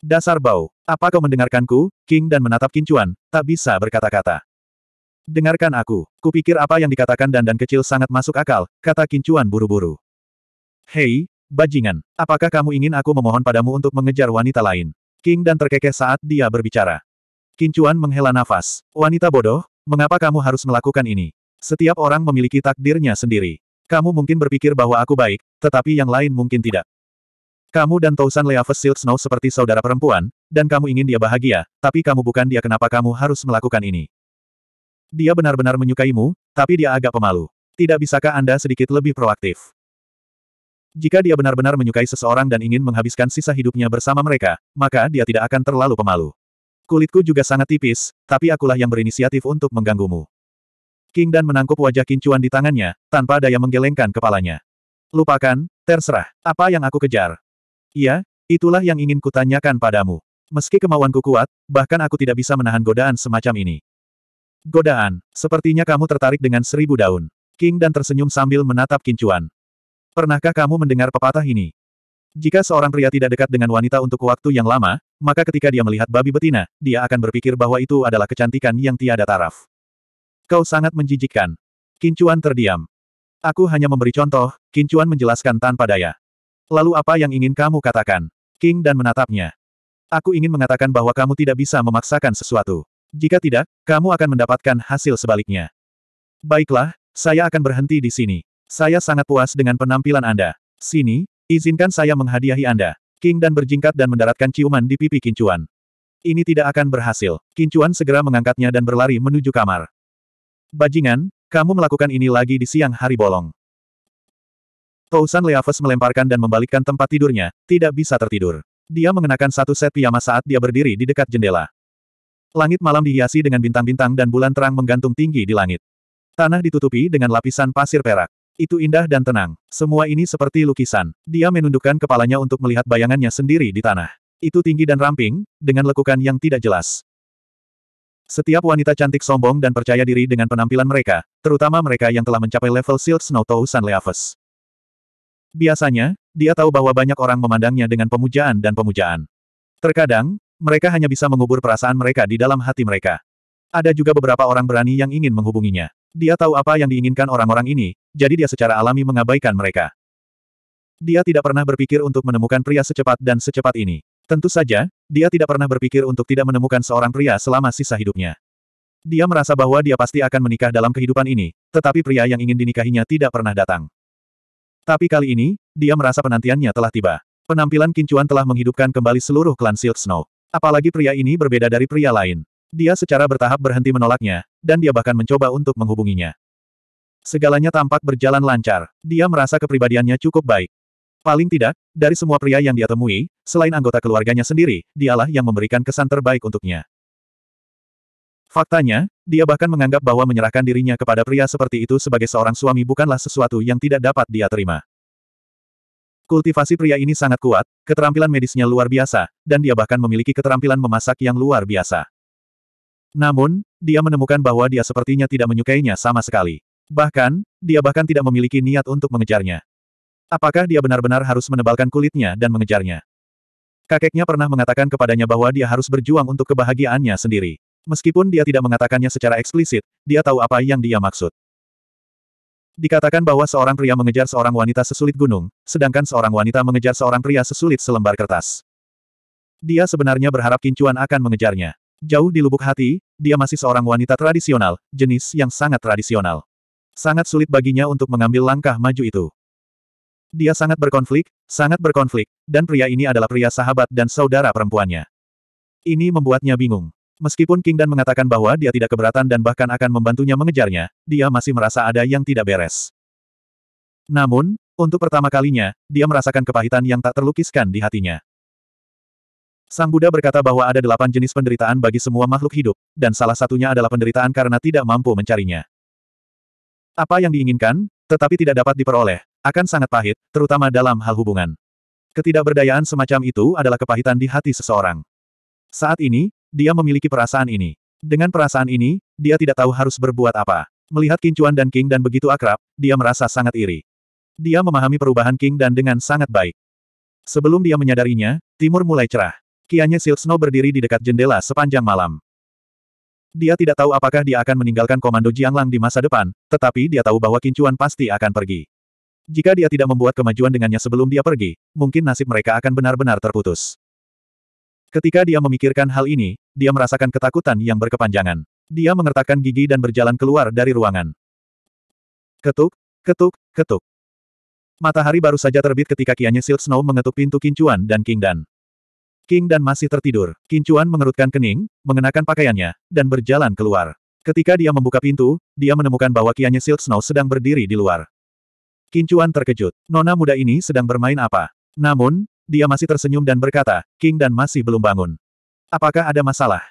Dasar bau, apa kau mendengarkanku, King dan menatap kincuan, tak bisa berkata-kata. Dengarkan aku, kupikir apa yang dikatakan Dan dan kecil sangat masuk akal, kata kincuan buru-buru. Hei, bajingan, apakah kamu ingin aku memohon padamu untuk mengejar wanita lain? King dan terkekeh saat dia berbicara. Kincuan menghela nafas. Wanita bodoh, mengapa kamu harus melakukan ini? Setiap orang memiliki takdirnya sendiri. Kamu mungkin berpikir bahwa aku baik, tetapi yang lain mungkin tidak. Kamu dan Tousan Leaves Silk Snow seperti saudara perempuan, dan kamu ingin dia bahagia, tapi kamu bukan dia kenapa kamu harus melakukan ini. Dia benar-benar menyukaimu, tapi dia agak pemalu. Tidak bisakah Anda sedikit lebih proaktif? Jika dia benar-benar menyukai seseorang dan ingin menghabiskan sisa hidupnya bersama mereka, maka dia tidak akan terlalu pemalu. Kulitku juga sangat tipis, tapi akulah yang berinisiatif untuk mengganggumu. King Dan menangkup wajah kincuan di tangannya, tanpa daya menggelengkan kepalanya. Lupakan, terserah. Apa yang aku kejar? Iya, itulah yang ingin kutanyakan padamu. Meski kemauanku kuat, bahkan aku tidak bisa menahan godaan semacam ini. Godaan, sepertinya kamu tertarik dengan seribu daun. King dan tersenyum sambil menatap kincuan. Pernahkah kamu mendengar pepatah ini? Jika seorang pria tidak dekat dengan wanita untuk waktu yang lama, maka ketika dia melihat babi betina, dia akan berpikir bahwa itu adalah kecantikan yang tiada taraf. Kau sangat menjijikkan. Kincuan terdiam. Aku hanya memberi contoh, Kincuan menjelaskan tanpa daya. Lalu apa yang ingin kamu katakan? King dan menatapnya. Aku ingin mengatakan bahwa kamu tidak bisa memaksakan sesuatu. Jika tidak, kamu akan mendapatkan hasil sebaliknya. Baiklah, saya akan berhenti di sini. Saya sangat puas dengan penampilan Anda. Sini, izinkan saya menghadiahi Anda. King dan berjingkat dan mendaratkan ciuman di pipi Kincuan. Ini tidak akan berhasil. Kincuan segera mengangkatnya dan berlari menuju kamar. Bajingan, kamu melakukan ini lagi di siang hari bolong. Tousan Leaves melemparkan dan membalikkan tempat tidurnya, tidak bisa tertidur. Dia mengenakan satu set piyama saat dia berdiri di dekat jendela. Langit malam dihiasi dengan bintang-bintang dan bulan terang menggantung tinggi di langit. Tanah ditutupi dengan lapisan pasir perak. Itu indah dan tenang. Semua ini seperti lukisan. Dia menundukkan kepalanya untuk melihat bayangannya sendiri di tanah. Itu tinggi dan ramping, dengan lekukan yang tidak jelas. Setiap wanita cantik sombong dan percaya diri dengan penampilan mereka, terutama mereka yang telah mencapai level Silk Snow Tousan Leaves. Biasanya, dia tahu bahwa banyak orang memandangnya dengan pemujaan dan pemujaan. Terkadang, mereka hanya bisa mengubur perasaan mereka di dalam hati mereka. Ada juga beberapa orang berani yang ingin menghubunginya. Dia tahu apa yang diinginkan orang-orang ini, jadi dia secara alami mengabaikan mereka. Dia tidak pernah berpikir untuk menemukan pria secepat dan secepat ini. Tentu saja, dia tidak pernah berpikir untuk tidak menemukan seorang pria selama sisa hidupnya. Dia merasa bahwa dia pasti akan menikah dalam kehidupan ini, tetapi pria yang ingin dinikahinya tidak pernah datang. Tapi kali ini, dia merasa penantiannya telah tiba. Penampilan kincuan telah menghidupkan kembali seluruh klan Silk Snow. Apalagi pria ini berbeda dari pria lain. Dia secara bertahap berhenti menolaknya, dan dia bahkan mencoba untuk menghubunginya. Segalanya tampak berjalan lancar. Dia merasa kepribadiannya cukup baik. Paling tidak, dari semua pria yang dia temui, selain anggota keluarganya sendiri, dialah yang memberikan kesan terbaik untuknya. Faktanya, dia bahkan menganggap bahwa menyerahkan dirinya kepada pria seperti itu sebagai seorang suami bukanlah sesuatu yang tidak dapat dia terima. Kultivasi pria ini sangat kuat, keterampilan medisnya luar biasa, dan dia bahkan memiliki keterampilan memasak yang luar biasa. Namun, dia menemukan bahwa dia sepertinya tidak menyukainya sama sekali. Bahkan, dia bahkan tidak memiliki niat untuk mengejarnya. Apakah dia benar-benar harus menebalkan kulitnya dan mengejarnya? Kakeknya pernah mengatakan kepadanya bahwa dia harus berjuang untuk kebahagiaannya sendiri. Meskipun dia tidak mengatakannya secara eksplisit, dia tahu apa yang dia maksud. Dikatakan bahwa seorang pria mengejar seorang wanita sesulit gunung, sedangkan seorang wanita mengejar seorang pria sesulit selembar kertas. Dia sebenarnya berharap Kincuan akan mengejarnya. Jauh di lubuk hati, dia masih seorang wanita tradisional, jenis yang sangat tradisional. Sangat sulit baginya untuk mengambil langkah maju itu. Dia sangat berkonflik, sangat berkonflik, dan pria ini adalah pria sahabat dan saudara perempuannya. Ini membuatnya bingung. Meskipun King Dan mengatakan bahwa dia tidak keberatan dan bahkan akan membantunya mengejarnya, dia masih merasa ada yang tidak beres. Namun, untuk pertama kalinya, dia merasakan kepahitan yang tak terlukiskan di hatinya. Sang Buddha berkata bahwa ada delapan jenis penderitaan bagi semua makhluk hidup, dan salah satunya adalah penderitaan karena tidak mampu mencarinya. Apa yang diinginkan, tetapi tidak dapat diperoleh, akan sangat pahit, terutama dalam hal hubungan. Ketidakberdayaan semacam itu adalah kepahitan di hati seseorang. Saat ini, dia memiliki perasaan ini. Dengan perasaan ini, dia tidak tahu harus berbuat apa. Melihat Kincuan dan King dan begitu akrab, dia merasa sangat iri. Dia memahami perubahan King dan dengan sangat baik. Sebelum dia menyadarinya, timur mulai cerah. Kianya Silk Snow berdiri di dekat jendela sepanjang malam. Dia tidak tahu apakah dia akan meninggalkan komando Jianglang di masa depan, tetapi dia tahu bahwa Kincuan pasti akan pergi. Jika dia tidak membuat kemajuan dengannya sebelum dia pergi, mungkin nasib mereka akan benar-benar terputus. Ketika dia memikirkan hal ini, dia merasakan ketakutan yang berkepanjangan. Dia mengertakkan gigi dan berjalan keluar dari ruangan. Ketuk, ketuk, ketuk. Matahari baru saja terbit ketika kianya Silk Snow mengetuk pintu Kincuan dan King Dan. King Dan masih tertidur. Kincuan mengerutkan kening, mengenakan pakaiannya, dan berjalan keluar. Ketika dia membuka pintu, dia menemukan bahwa kianya Silk Snow sedang berdiri di luar. Kincuan terkejut. Nona muda ini sedang bermain apa? Namun, dia masih tersenyum dan berkata, King dan masih belum bangun. Apakah ada masalah?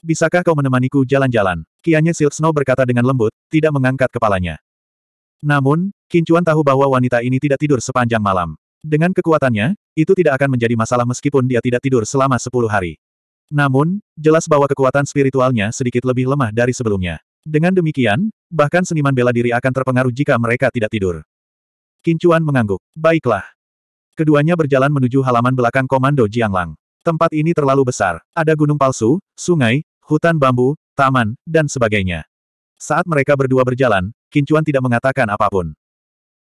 Bisakah kau menemaniku jalan-jalan? Kianya Silk Snow berkata dengan lembut, tidak mengangkat kepalanya. Namun, Kincuan tahu bahwa wanita ini tidak tidur sepanjang malam. Dengan kekuatannya, itu tidak akan menjadi masalah meskipun dia tidak tidur selama 10 hari. Namun, jelas bahwa kekuatan spiritualnya sedikit lebih lemah dari sebelumnya. Dengan demikian, bahkan seniman bela diri akan terpengaruh jika mereka tidak tidur. Kincuan mengangguk. Baiklah. Keduanya berjalan menuju halaman belakang Komando Jianglang. Tempat ini terlalu besar. Ada gunung palsu, sungai, hutan bambu, taman, dan sebagainya. Saat mereka berdua berjalan, Kincuan tidak mengatakan apapun.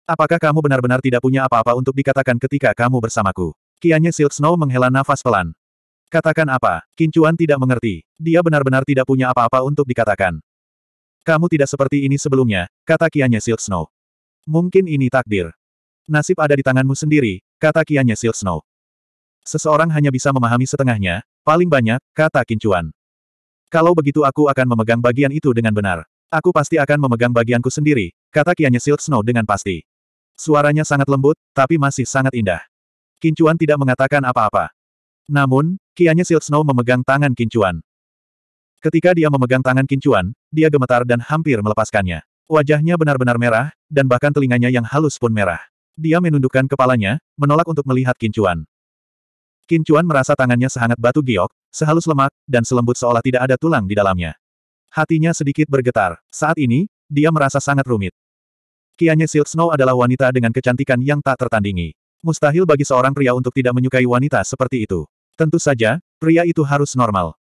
Apakah kamu benar-benar tidak punya apa-apa untuk dikatakan ketika kamu bersamaku? Kianya Silk Snow menghela nafas pelan. Katakan apa? Kincuan tidak mengerti. Dia benar-benar tidak punya apa-apa untuk dikatakan. Kamu tidak seperti ini sebelumnya, kata Kianya Silk Snow. Mungkin ini takdir. Nasib ada di tanganmu sendiri, kata Kianya Silk Snow. Seseorang hanya bisa memahami setengahnya, paling banyak, kata Kincuan. Kalau begitu aku akan memegang bagian itu dengan benar. Aku pasti akan memegang bagianku sendiri, kata Kianya Silk Snow dengan pasti. Suaranya sangat lembut, tapi masih sangat indah. Kincuan tidak mengatakan apa-apa. Namun, Kianya Silk Snow memegang tangan Kincuan. Ketika dia memegang tangan Kincuan, dia gemetar dan hampir melepaskannya. Wajahnya benar-benar merah, dan bahkan telinganya yang halus pun merah. Dia menundukkan kepalanya, menolak untuk melihat Kincuan. Kincuan merasa tangannya sehangat batu giok, sehalus lemak, dan selembut seolah tidak ada tulang di dalamnya. Hatinya sedikit bergetar. Saat ini, dia merasa sangat rumit. Kianya Silk Snow adalah wanita dengan kecantikan yang tak tertandingi. Mustahil bagi seorang pria untuk tidak menyukai wanita seperti itu. Tentu saja, pria itu harus normal.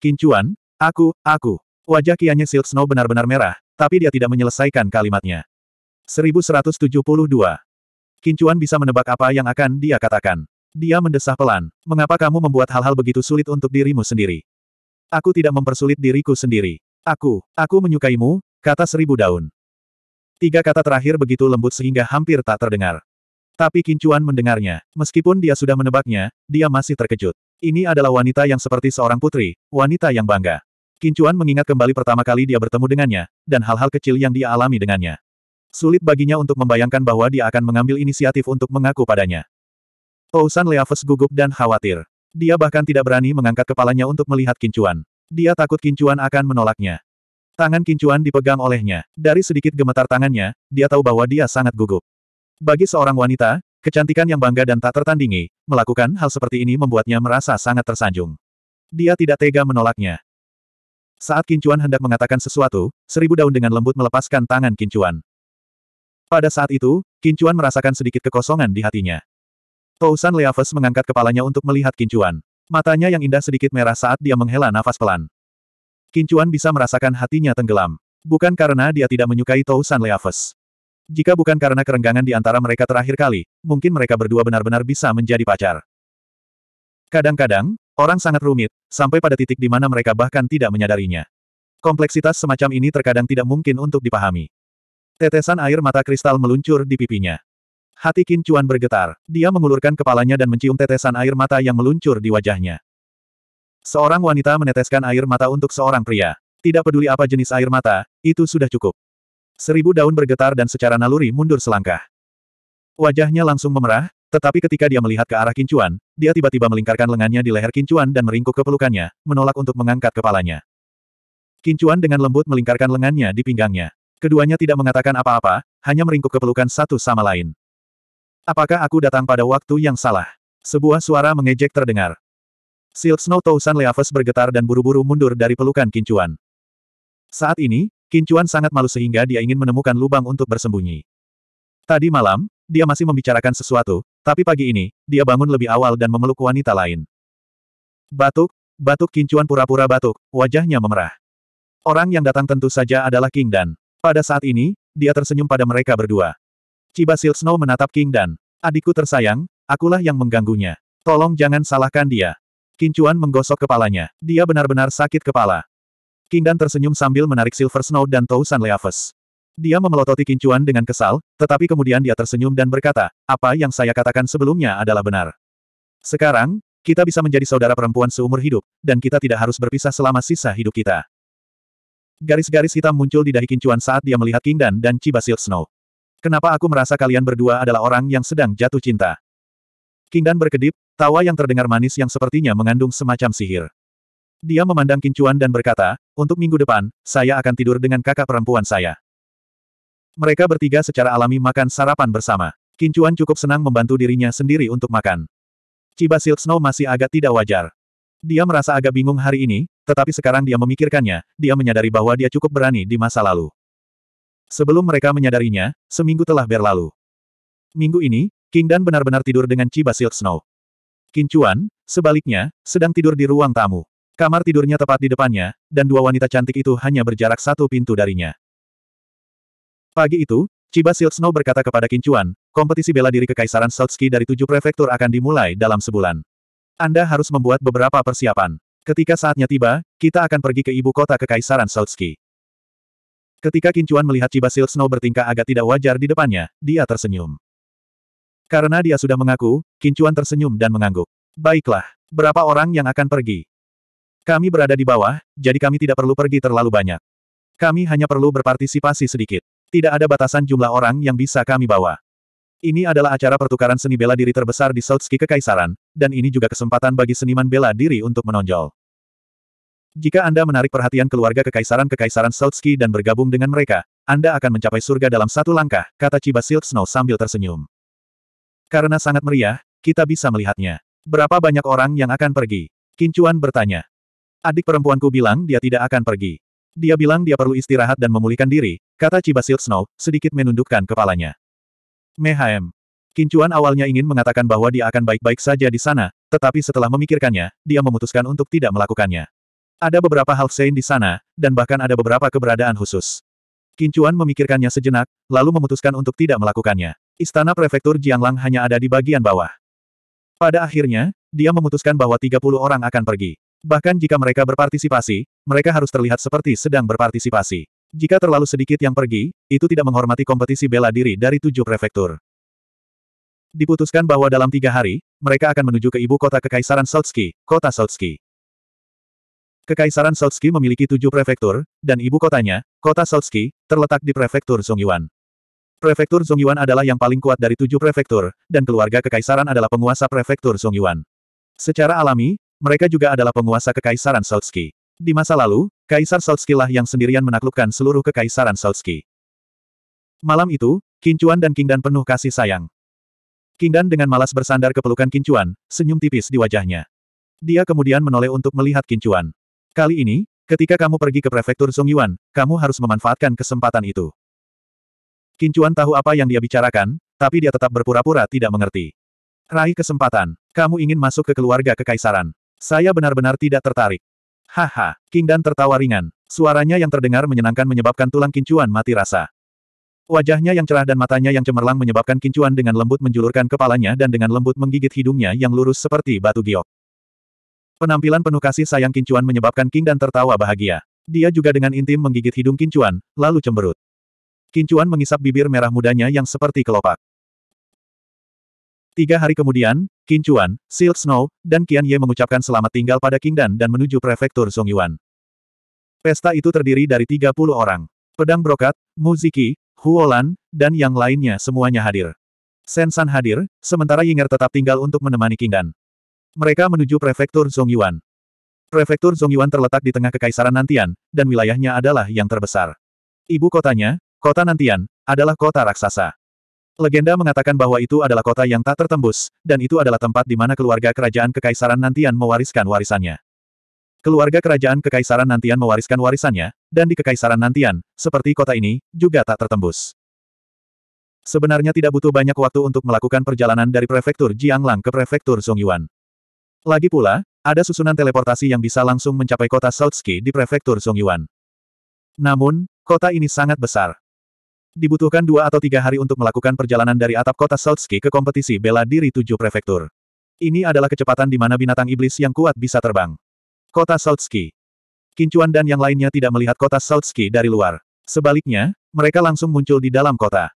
Kincuan, aku, aku. Wajah Kianya Silk Snow benar-benar merah, tapi dia tidak menyelesaikan kalimatnya. 1172 Kincuan bisa menebak apa yang akan dia katakan. Dia mendesah pelan. Mengapa kamu membuat hal-hal begitu sulit untuk dirimu sendiri? Aku tidak mempersulit diriku sendiri. Aku, aku menyukaimu, kata seribu daun. Tiga kata terakhir begitu lembut sehingga hampir tak terdengar. Tapi Kincuan mendengarnya. Meskipun dia sudah menebaknya, dia masih terkejut. Ini adalah wanita yang seperti seorang putri, wanita yang bangga. Kincuan mengingat kembali pertama kali dia bertemu dengannya, dan hal-hal kecil yang dia alami dengannya. Sulit baginya untuk membayangkan bahwa dia akan mengambil inisiatif untuk mengaku padanya. Ousan Leaves gugup dan khawatir. Dia bahkan tidak berani mengangkat kepalanya untuk melihat Kincuan. Dia takut Kincuan akan menolaknya. Tangan Kincuan dipegang olehnya. Dari sedikit gemetar tangannya, dia tahu bahwa dia sangat gugup. Bagi seorang wanita, kecantikan yang bangga dan tak tertandingi, melakukan hal seperti ini membuatnya merasa sangat tersanjung. Dia tidak tega menolaknya. Saat Kincuan hendak mengatakan sesuatu, seribu daun dengan lembut melepaskan tangan Kincuan. Pada saat itu, Kincuan merasakan sedikit kekosongan di hatinya. Tousan Leaves mengangkat kepalanya untuk melihat Kincuan. Matanya yang indah sedikit merah saat dia menghela nafas pelan. Kincuan bisa merasakan hatinya tenggelam. Bukan karena dia tidak menyukai Tousan Leaves. Jika bukan karena kerenggangan di antara mereka terakhir kali, mungkin mereka berdua benar-benar bisa menjadi pacar. Kadang-kadang, orang sangat rumit, sampai pada titik di mana mereka bahkan tidak menyadarinya. Kompleksitas semacam ini terkadang tidak mungkin untuk dipahami. Tetesan air mata kristal meluncur di pipinya. Hati Qin Chuan bergetar. Dia mengulurkan kepalanya dan mencium tetesan air mata yang meluncur di wajahnya. Seorang wanita meneteskan air mata untuk seorang pria. Tidak peduli apa jenis air mata, itu sudah cukup. Seribu daun bergetar dan secara naluri mundur selangkah. Wajahnya langsung memerah, tetapi ketika dia melihat ke arah Kincuan, dia tiba-tiba melingkarkan lengannya di leher Kincuan dan meringkuk ke pelukannya, menolak untuk mengangkat kepalanya. Kincuan dengan lembut melingkarkan lengannya di pinggangnya. Keduanya tidak mengatakan apa-apa, hanya meringkuk kepelukan satu sama lain. Apakah aku datang pada waktu yang salah? Sebuah suara mengejek terdengar. Silk Snow Tousan Leaves bergetar dan buru-buru mundur dari pelukan Kincuan. Saat ini, Kincuan sangat malu sehingga dia ingin menemukan lubang untuk bersembunyi. Tadi malam, dia masih membicarakan sesuatu, tapi pagi ini, dia bangun lebih awal dan memeluk wanita lain. Batuk, batuk Kincuan pura-pura batuk, wajahnya memerah. Orang yang datang tentu saja adalah King Dan. Pada saat ini, dia tersenyum pada mereka berdua. Ciba Silk Snow menatap King Dan. Adikku tersayang, akulah yang mengganggunya. Tolong jangan salahkan dia. Kincuan menggosok kepalanya. Dia benar-benar sakit kepala. King Dan tersenyum sambil menarik Silver Snow dan Tousan Leaves. Dia memelototi Kincuan dengan kesal, tetapi kemudian dia tersenyum dan berkata, apa yang saya katakan sebelumnya adalah benar. Sekarang, kita bisa menjadi saudara perempuan seumur hidup, dan kita tidak harus berpisah selama sisa hidup kita. Garis-garis hitam muncul di dahi Kincuan saat dia melihat King Dan dan Chiba Snow. Kenapa aku merasa kalian berdua adalah orang yang sedang jatuh cinta? King Dan berkedip, tawa yang terdengar manis yang sepertinya mengandung semacam sihir. Dia memandang Kincuan dan berkata, untuk minggu depan, saya akan tidur dengan kakak perempuan saya. Mereka bertiga secara alami makan sarapan bersama. Kincuan cukup senang membantu dirinya sendiri untuk makan. Cibasil Silk Snow masih agak tidak wajar. Dia merasa agak bingung hari ini, tetapi sekarang dia memikirkannya, dia menyadari bahwa dia cukup berani di masa lalu. Sebelum mereka menyadarinya, seminggu telah berlalu. Minggu ini, King Dan benar-benar tidur dengan Chiba Silk Snow. Qin Chuan, sebaliknya, sedang tidur di ruang tamu. Kamar tidurnya tepat di depannya, dan dua wanita cantik itu hanya berjarak satu pintu darinya. Pagi itu, Chiba Silk Snow berkata kepada Qin Chuan, kompetisi bela diri kekaisaran Saltski dari tujuh prefektur akan dimulai dalam sebulan. Anda harus membuat beberapa persiapan. Ketika saatnya tiba, kita akan pergi ke ibu kota Kekaisaran Southski. Ketika Kincuan melihat Cibasil Snow bertingkah agak tidak wajar di depannya, dia tersenyum. Karena dia sudah mengaku, Kincuan tersenyum dan mengangguk. Baiklah, berapa orang yang akan pergi? Kami berada di bawah, jadi kami tidak perlu pergi terlalu banyak. Kami hanya perlu berpartisipasi sedikit. Tidak ada batasan jumlah orang yang bisa kami bawa. Ini adalah acara pertukaran seni bela diri terbesar di Southski Kekaisaran, dan ini juga kesempatan bagi seniman bela diri untuk menonjol. Jika Anda menarik perhatian keluarga kekaisaran-kekaisaran Seldski dan bergabung dengan mereka, Anda akan mencapai surga dalam satu langkah, kata Chiba Silk Snow sambil tersenyum. Karena sangat meriah, kita bisa melihatnya. Berapa banyak orang yang akan pergi? Kincuan bertanya. Adik perempuanku bilang dia tidak akan pergi. Dia bilang dia perlu istirahat dan memulihkan diri, kata Chiba Silk Snow, sedikit menundukkan kepalanya. Mehaem. Kincuan awalnya ingin mengatakan bahwa dia akan baik-baik saja di sana, tetapi setelah memikirkannya, dia memutuskan untuk tidak melakukannya. Ada beberapa half saint di sana, dan bahkan ada beberapa keberadaan khusus. Kincuan memikirkannya sejenak, lalu memutuskan untuk tidak melakukannya. Istana prefektur Jianglang hanya ada di bagian bawah. Pada akhirnya, dia memutuskan bahwa 30 orang akan pergi. Bahkan jika mereka berpartisipasi, mereka harus terlihat seperti sedang berpartisipasi. Jika terlalu sedikit yang pergi, itu tidak menghormati kompetisi bela diri dari tujuh prefektur. Diputuskan bahwa dalam tiga hari, mereka akan menuju ke ibu kota Kekaisaran Southski, kota Southski. Kekaisaran Southski memiliki tujuh prefektur, dan ibu kotanya, kota Southski, terletak di prefektur Zongyuan. Prefektur Zongyuan adalah yang paling kuat dari tujuh prefektur, dan keluarga kekaisaran adalah penguasa prefektur Zongyuan. Secara alami, mereka juga adalah penguasa kekaisaran Southski. Di masa lalu, Kaisar Southski lah yang sendirian menaklukkan seluruh kekaisaran Southski. Malam itu, Kincuan dan Kingdan penuh kasih sayang. Kingdan dengan malas bersandar ke pelukan Kincuan, senyum tipis di wajahnya. Dia kemudian menoleh untuk melihat Kincuan. Kali ini, ketika kamu pergi ke prefektur Songyuan, kamu harus memanfaatkan kesempatan itu. Kincuan tahu apa yang dia bicarakan, tapi dia tetap berpura-pura tidak mengerti. Raih kesempatan. Kamu ingin masuk ke keluarga kekaisaran. Saya benar-benar tidak tertarik. Haha, King Dan tertawa ringan. Suaranya yang terdengar menyenangkan menyebabkan tulang Kincuan mati rasa. Wajahnya yang cerah dan matanya yang cemerlang menyebabkan Kincuan dengan lembut menjulurkan kepalanya dan dengan lembut menggigit hidungnya yang lurus seperti batu giok. Penampilan penuh kasih sayang Kincuan menyebabkan King Dan tertawa bahagia. Dia juga dengan intim menggigit hidung Kincuan, lalu cemberut. Kincuan mengisap bibir merah mudanya yang seperti kelopak. Tiga hari kemudian, Kincuan, Silk Snow, dan Qian Ye mengucapkan selamat tinggal pada King Dan dan menuju prefektur Yuan. Pesta itu terdiri dari 30 orang. Pedang Brokat, Muziki, Huolan, dan yang lainnya semuanya hadir. Sen San hadir, sementara Yinger tetap tinggal untuk menemani King Dan. Mereka menuju Prefektur Zongyuan. Prefektur Zongyuan terletak di tengah Kekaisaran Nantian, dan wilayahnya adalah yang terbesar. Ibu kotanya, Kota Nantian, adalah kota raksasa. Legenda mengatakan bahwa itu adalah kota yang tak tertembus, dan itu adalah tempat di mana keluarga kerajaan Kekaisaran Nantian mewariskan warisannya. Keluarga kerajaan Kekaisaran Nantian mewariskan warisannya, dan di Kekaisaran Nantian, seperti kota ini, juga tak tertembus. Sebenarnya tidak butuh banyak waktu untuk melakukan perjalanan dari Prefektur Jianglang ke Prefektur Zongyuan. Lagi pula, ada susunan teleportasi yang bisa langsung mencapai kota Saltsky di prefektur Songyuan. Namun, kota ini sangat besar. Dibutuhkan dua atau tiga hari untuk melakukan perjalanan dari atap kota Saltsky ke kompetisi bela diri tujuh prefektur. Ini adalah kecepatan di mana binatang iblis yang kuat bisa terbang. Kota Saltsky, Kincuan dan yang lainnya tidak melihat kota Saltsky dari luar. Sebaliknya, mereka langsung muncul di dalam kota.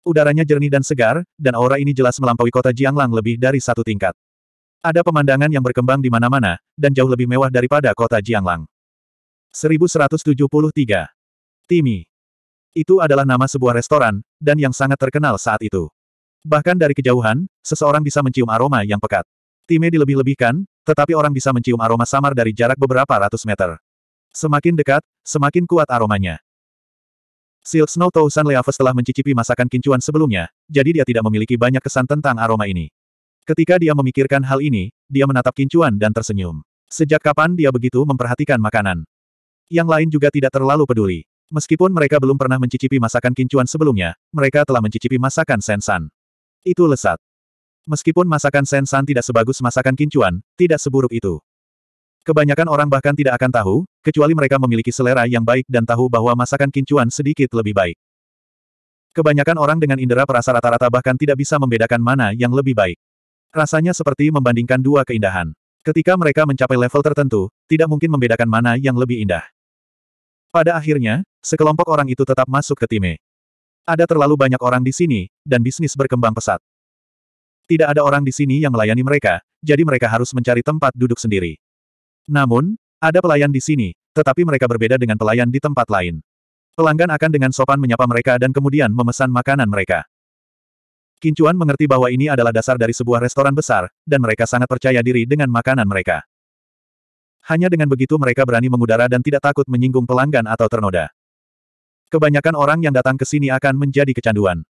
Udaranya jernih dan segar, dan aura ini jelas melampaui kota Jianglang lebih dari satu tingkat. Ada pemandangan yang berkembang di mana-mana, dan jauh lebih mewah daripada kota Jianglang. 1173. Timi. Itu adalah nama sebuah restoran, dan yang sangat terkenal saat itu. Bahkan dari kejauhan, seseorang bisa mencium aroma yang pekat. Timi dilebih-lebihkan, tetapi orang bisa mencium aroma samar dari jarak beberapa ratus meter. Semakin dekat, semakin kuat aromanya. Silk Snow Tousan Leaves telah mencicipi masakan kincuan sebelumnya, jadi dia tidak memiliki banyak kesan tentang aroma ini. Ketika dia memikirkan hal ini, dia menatap kincuan dan tersenyum. Sejak kapan dia begitu memperhatikan makanan? Yang lain juga tidak terlalu peduli. Meskipun mereka belum pernah mencicipi masakan kincuan sebelumnya, mereka telah mencicipi masakan Sensan. Itu lesat. Meskipun masakan Sensan tidak sebagus masakan kincuan, tidak seburuk itu. Kebanyakan orang bahkan tidak akan tahu, kecuali mereka memiliki selera yang baik dan tahu bahwa masakan kincuan sedikit lebih baik. Kebanyakan orang dengan indera perasa rata-rata bahkan tidak bisa membedakan mana yang lebih baik. Rasanya seperti membandingkan dua keindahan. Ketika mereka mencapai level tertentu, tidak mungkin membedakan mana yang lebih indah. Pada akhirnya, sekelompok orang itu tetap masuk ke time. Ada terlalu banyak orang di sini, dan bisnis berkembang pesat. Tidak ada orang di sini yang melayani mereka, jadi mereka harus mencari tempat duduk sendiri. Namun, ada pelayan di sini, tetapi mereka berbeda dengan pelayan di tempat lain. Pelanggan akan dengan sopan menyapa mereka dan kemudian memesan makanan mereka. Kincuan mengerti bahwa ini adalah dasar dari sebuah restoran besar, dan mereka sangat percaya diri dengan makanan mereka. Hanya dengan begitu mereka berani mengudara dan tidak takut menyinggung pelanggan atau ternoda. Kebanyakan orang yang datang ke sini akan menjadi kecanduan.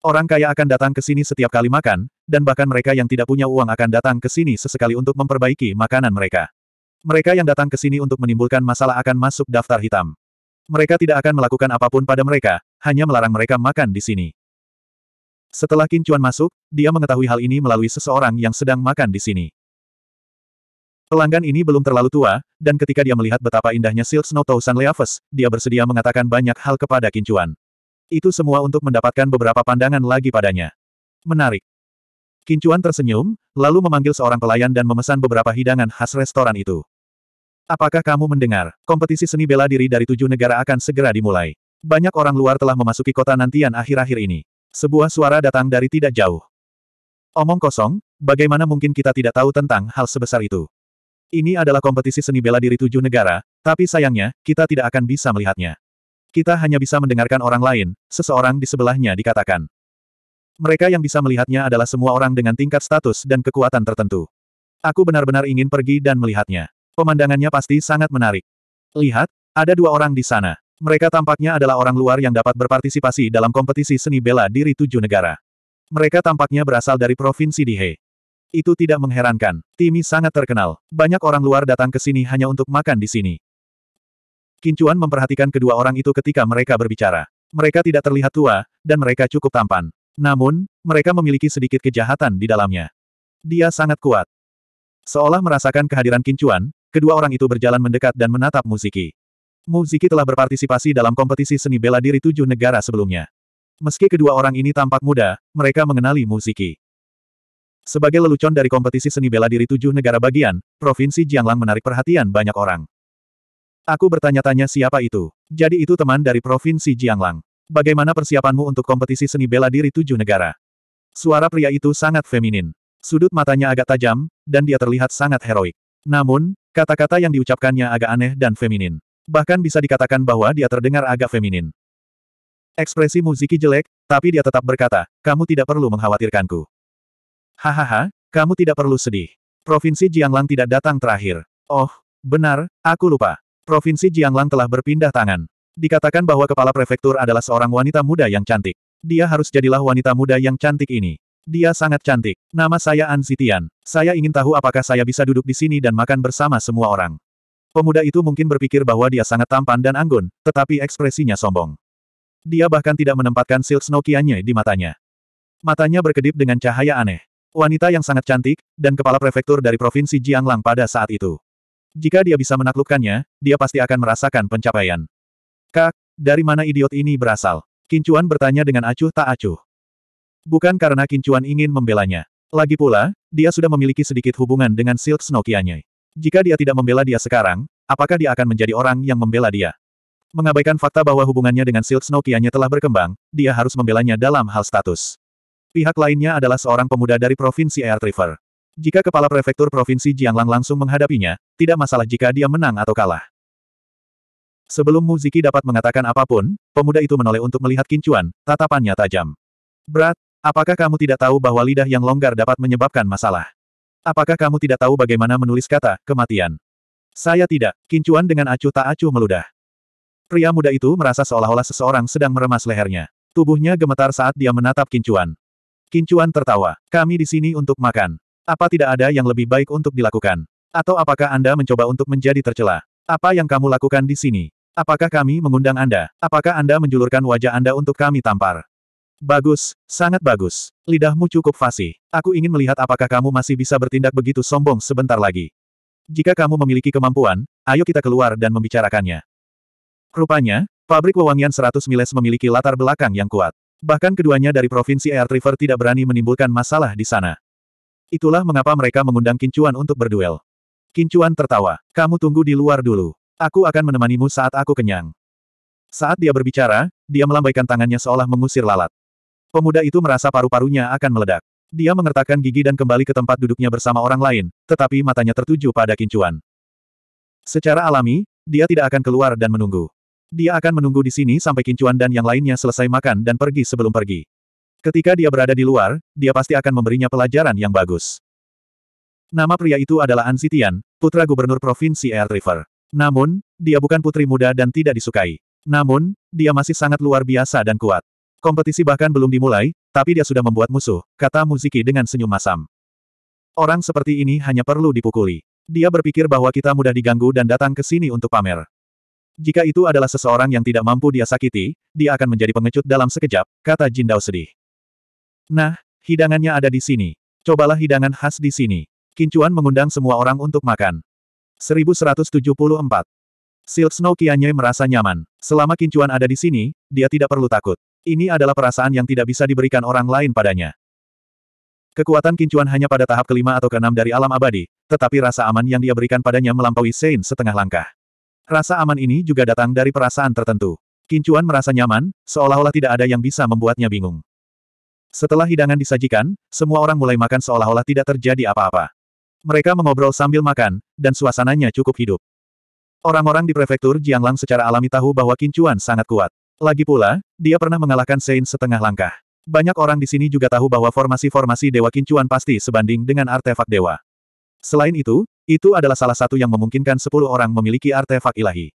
Orang kaya akan datang ke sini setiap kali makan, dan bahkan mereka yang tidak punya uang akan datang ke sini sesekali untuk memperbaiki makanan mereka. Mereka yang datang ke sini untuk menimbulkan masalah akan masuk daftar hitam. Mereka tidak akan melakukan apapun pada mereka, hanya melarang mereka makan di sini. Setelah Qin masuk, dia mengetahui hal ini melalui seseorang yang sedang makan di sini. Pelanggan ini belum terlalu tua, dan ketika dia melihat betapa indahnya Silk Snow Tausan Leaves, dia bersedia mengatakan banyak hal kepada Qin Itu semua untuk mendapatkan beberapa pandangan lagi padanya. Menarik. Qin tersenyum, lalu memanggil seorang pelayan dan memesan beberapa hidangan khas restoran itu. Apakah kamu mendengar? Kompetisi seni bela diri dari tujuh negara akan segera dimulai. Banyak orang luar telah memasuki kota Nantian akhir-akhir ini. Sebuah suara datang dari tidak jauh. Omong kosong, bagaimana mungkin kita tidak tahu tentang hal sebesar itu? Ini adalah kompetisi seni bela diri tujuh negara, tapi sayangnya, kita tidak akan bisa melihatnya. Kita hanya bisa mendengarkan orang lain, seseorang di sebelahnya dikatakan. Mereka yang bisa melihatnya adalah semua orang dengan tingkat status dan kekuatan tertentu. Aku benar-benar ingin pergi dan melihatnya. Pemandangannya pasti sangat menarik. Lihat, ada dua orang di sana. Mereka tampaknya adalah orang luar yang dapat berpartisipasi dalam kompetisi seni bela diri tujuh negara. Mereka tampaknya berasal dari provinsi Dihe. Itu tidak mengherankan. Timi sangat terkenal. Banyak orang luar datang ke sini hanya untuk makan di sini. Kincuan memperhatikan kedua orang itu ketika mereka berbicara. Mereka tidak terlihat tua, dan mereka cukup tampan. Namun, mereka memiliki sedikit kejahatan di dalamnya. Dia sangat kuat. Seolah merasakan kehadiran Kincuan, kedua orang itu berjalan mendekat dan menatap Musiki. Mu Ziki telah berpartisipasi dalam kompetisi seni bela diri tujuh negara sebelumnya. Meski kedua orang ini tampak muda, mereka mengenali Mu Ziki. Sebagai lelucon dari kompetisi seni bela diri tujuh negara bagian, Provinsi Jianglang menarik perhatian banyak orang. Aku bertanya-tanya siapa itu. Jadi itu teman dari Provinsi Jianglang. Bagaimana persiapanmu untuk kompetisi seni bela diri tujuh negara? Suara pria itu sangat feminin. Sudut matanya agak tajam, dan dia terlihat sangat heroik. Namun, kata-kata yang diucapkannya agak aneh dan feminin. Bahkan bisa dikatakan bahwa dia terdengar agak feminin. Ekspresi Muziki jelek, tapi dia tetap berkata, kamu tidak perlu mengkhawatirkanku. Hahaha, kamu tidak perlu sedih. Provinsi Jianglang tidak datang terakhir. Oh, benar, aku lupa. Provinsi Jianglang telah berpindah tangan. Dikatakan bahwa kepala prefektur adalah seorang wanita muda yang cantik. Dia harus jadilah wanita muda yang cantik ini. Dia sangat cantik. Nama saya An Zitian. Saya ingin tahu apakah saya bisa duduk di sini dan makan bersama semua orang. Pemuda itu mungkin berpikir bahwa dia sangat tampan dan anggun, tetapi ekspresinya sombong. Dia bahkan tidak menempatkan Silk Snow kianye di matanya. Matanya berkedip dengan cahaya aneh. Wanita yang sangat cantik, dan kepala prefektur dari Provinsi Jianglang pada saat itu. Jika dia bisa menaklukkannya, dia pasti akan merasakan pencapaian. Kak, dari mana idiot ini berasal? Kincuan bertanya dengan acuh tak acuh. Bukan karena Kincuan ingin membelanya. Lagi pula, dia sudah memiliki sedikit hubungan dengan Silk Snow Kianyai. Jika dia tidak membela dia sekarang, apakah dia akan menjadi orang yang membela dia? Mengabaikan fakta bahwa hubungannya dengan Silk Snow kiannya telah berkembang, dia harus membelanya dalam hal status. Pihak lainnya adalah seorang pemuda dari Provinsi Air River. Jika kepala prefektur Provinsi Jianglang langsung menghadapinya, tidak masalah jika dia menang atau kalah. Sebelum Muziki dapat mengatakan apapun, pemuda itu menoleh untuk melihat Kincuan, tatapannya tajam. Berat, apakah kamu tidak tahu bahwa lidah yang longgar dapat menyebabkan masalah? Apakah kamu tidak tahu bagaimana menulis kata, kematian? Saya tidak. Kincuan dengan acuh tak acuh meludah. Pria muda itu merasa seolah-olah seseorang sedang meremas lehernya. Tubuhnya gemetar saat dia menatap Kincuan. Kincuan tertawa. Kami di sini untuk makan. Apa tidak ada yang lebih baik untuk dilakukan? Atau apakah Anda mencoba untuk menjadi tercela? Apa yang kamu lakukan di sini? Apakah kami mengundang Anda? Apakah Anda menjulurkan wajah Anda untuk kami tampar? Bagus, sangat bagus. Lidahmu cukup fasih. Aku ingin melihat apakah kamu masih bisa bertindak begitu sombong sebentar lagi. Jika kamu memiliki kemampuan, ayo kita keluar dan membicarakannya. Rupanya, pabrik wewangian 100 miles memiliki latar belakang yang kuat. Bahkan keduanya dari provinsi Air River tidak berani menimbulkan masalah di sana. Itulah mengapa mereka mengundang Kincuan untuk berduel. Kincuan tertawa. Kamu tunggu di luar dulu. Aku akan menemanimu saat aku kenyang. Saat dia berbicara, dia melambaikan tangannya seolah mengusir lalat. Pemuda itu merasa paru-parunya akan meledak. Dia mengertakkan gigi dan kembali ke tempat duduknya bersama orang lain, tetapi matanya tertuju pada kincuan. Secara alami, dia tidak akan keluar dan menunggu. Dia akan menunggu di sini sampai kincuan dan yang lainnya selesai makan dan pergi sebelum pergi. Ketika dia berada di luar, dia pasti akan memberinya pelajaran yang bagus. Nama pria itu adalah An putra gubernur provinsi Air River. Namun, dia bukan putri muda dan tidak disukai. Namun, dia masih sangat luar biasa dan kuat. Kompetisi bahkan belum dimulai, tapi dia sudah membuat musuh, kata Muziki dengan senyum masam. Orang seperti ini hanya perlu dipukuli. Dia berpikir bahwa kita mudah diganggu dan datang ke sini untuk pamer. Jika itu adalah seseorang yang tidak mampu dia sakiti, dia akan menjadi pengecut dalam sekejap, kata Jindao sedih. Nah, hidangannya ada di sini. Cobalah hidangan khas di sini. Kincuan mengundang semua orang untuk makan. 1174. Silk Snow Kianye merasa nyaman. Selama Kincuan ada di sini, dia tidak perlu takut. Ini adalah perasaan yang tidak bisa diberikan orang lain padanya. Kekuatan Kincuan hanya pada tahap kelima atau keenam dari alam abadi, tetapi rasa aman yang dia berikan padanya melampaui Sein setengah langkah. Rasa aman ini juga datang dari perasaan tertentu. Kincuan merasa nyaman, seolah-olah tidak ada yang bisa membuatnya bingung. Setelah hidangan disajikan, semua orang mulai makan seolah-olah tidak terjadi apa-apa. Mereka mengobrol sambil makan, dan suasananya cukup hidup. Orang-orang di prefektur Jianglang secara alami tahu bahwa Kincuan sangat kuat. Lagi pula, dia pernah mengalahkan Sein setengah langkah. Banyak orang di sini juga tahu bahwa formasi-formasi Dewa Kincuan pasti sebanding dengan artefak dewa. Selain itu, itu adalah salah satu yang memungkinkan sepuluh orang memiliki artefak ilahi.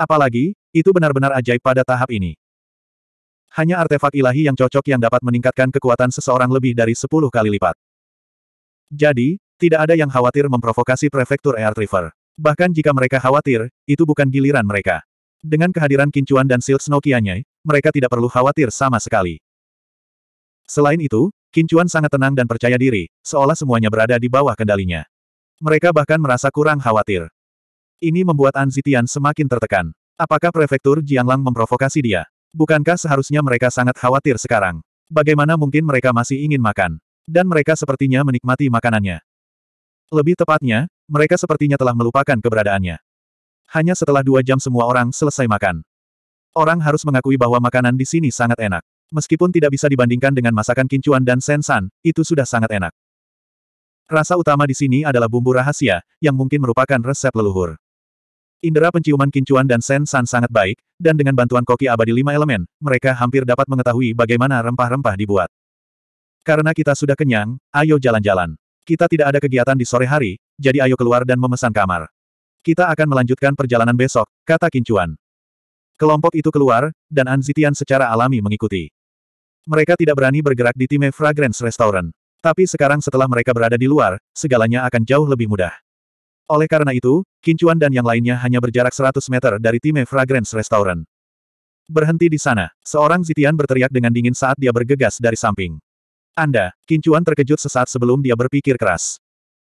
Apalagi, itu benar-benar ajaib pada tahap ini. Hanya artefak ilahi yang cocok yang dapat meningkatkan kekuatan seseorang lebih dari sepuluh kali lipat. Jadi, tidak ada yang khawatir memprovokasi prefektur Air River. Bahkan jika mereka khawatir, itu bukan giliran mereka. Dengan kehadiran Kincuan dan Silk Snow Kianye, mereka tidak perlu khawatir sama sekali. Selain itu, Kincuan sangat tenang dan percaya diri, seolah semuanya berada di bawah kendalinya. Mereka bahkan merasa kurang khawatir. Ini membuat An Zitian semakin tertekan. Apakah prefektur Jianglang memprovokasi dia? Bukankah seharusnya mereka sangat khawatir sekarang? Bagaimana mungkin mereka masih ingin makan? Dan mereka sepertinya menikmati makanannya. Lebih tepatnya, mereka sepertinya telah melupakan keberadaannya. Hanya setelah dua jam semua orang selesai makan. Orang harus mengakui bahwa makanan di sini sangat enak. Meskipun tidak bisa dibandingkan dengan masakan kincuan dan sensan, itu sudah sangat enak. Rasa utama di sini adalah bumbu rahasia, yang mungkin merupakan resep leluhur. Indera penciuman kincuan dan sensan sangat baik, dan dengan bantuan koki abadi lima elemen, mereka hampir dapat mengetahui bagaimana rempah-rempah dibuat. Karena kita sudah kenyang, ayo jalan-jalan. Kita tidak ada kegiatan di sore hari, jadi ayo keluar dan memesan kamar. Kita akan melanjutkan perjalanan besok, kata Kincuan. Kelompok itu keluar, dan Anzitian secara alami mengikuti. Mereka tidak berani bergerak di Time Fragrance Restaurant. Tapi sekarang setelah mereka berada di luar, segalanya akan jauh lebih mudah. Oleh karena itu, Kincuan dan yang lainnya hanya berjarak 100 meter dari Time Fragrance Restaurant. Berhenti di sana, seorang Zitian berteriak dengan dingin saat dia bergegas dari samping. Anda, Kincuan terkejut sesaat sebelum dia berpikir keras.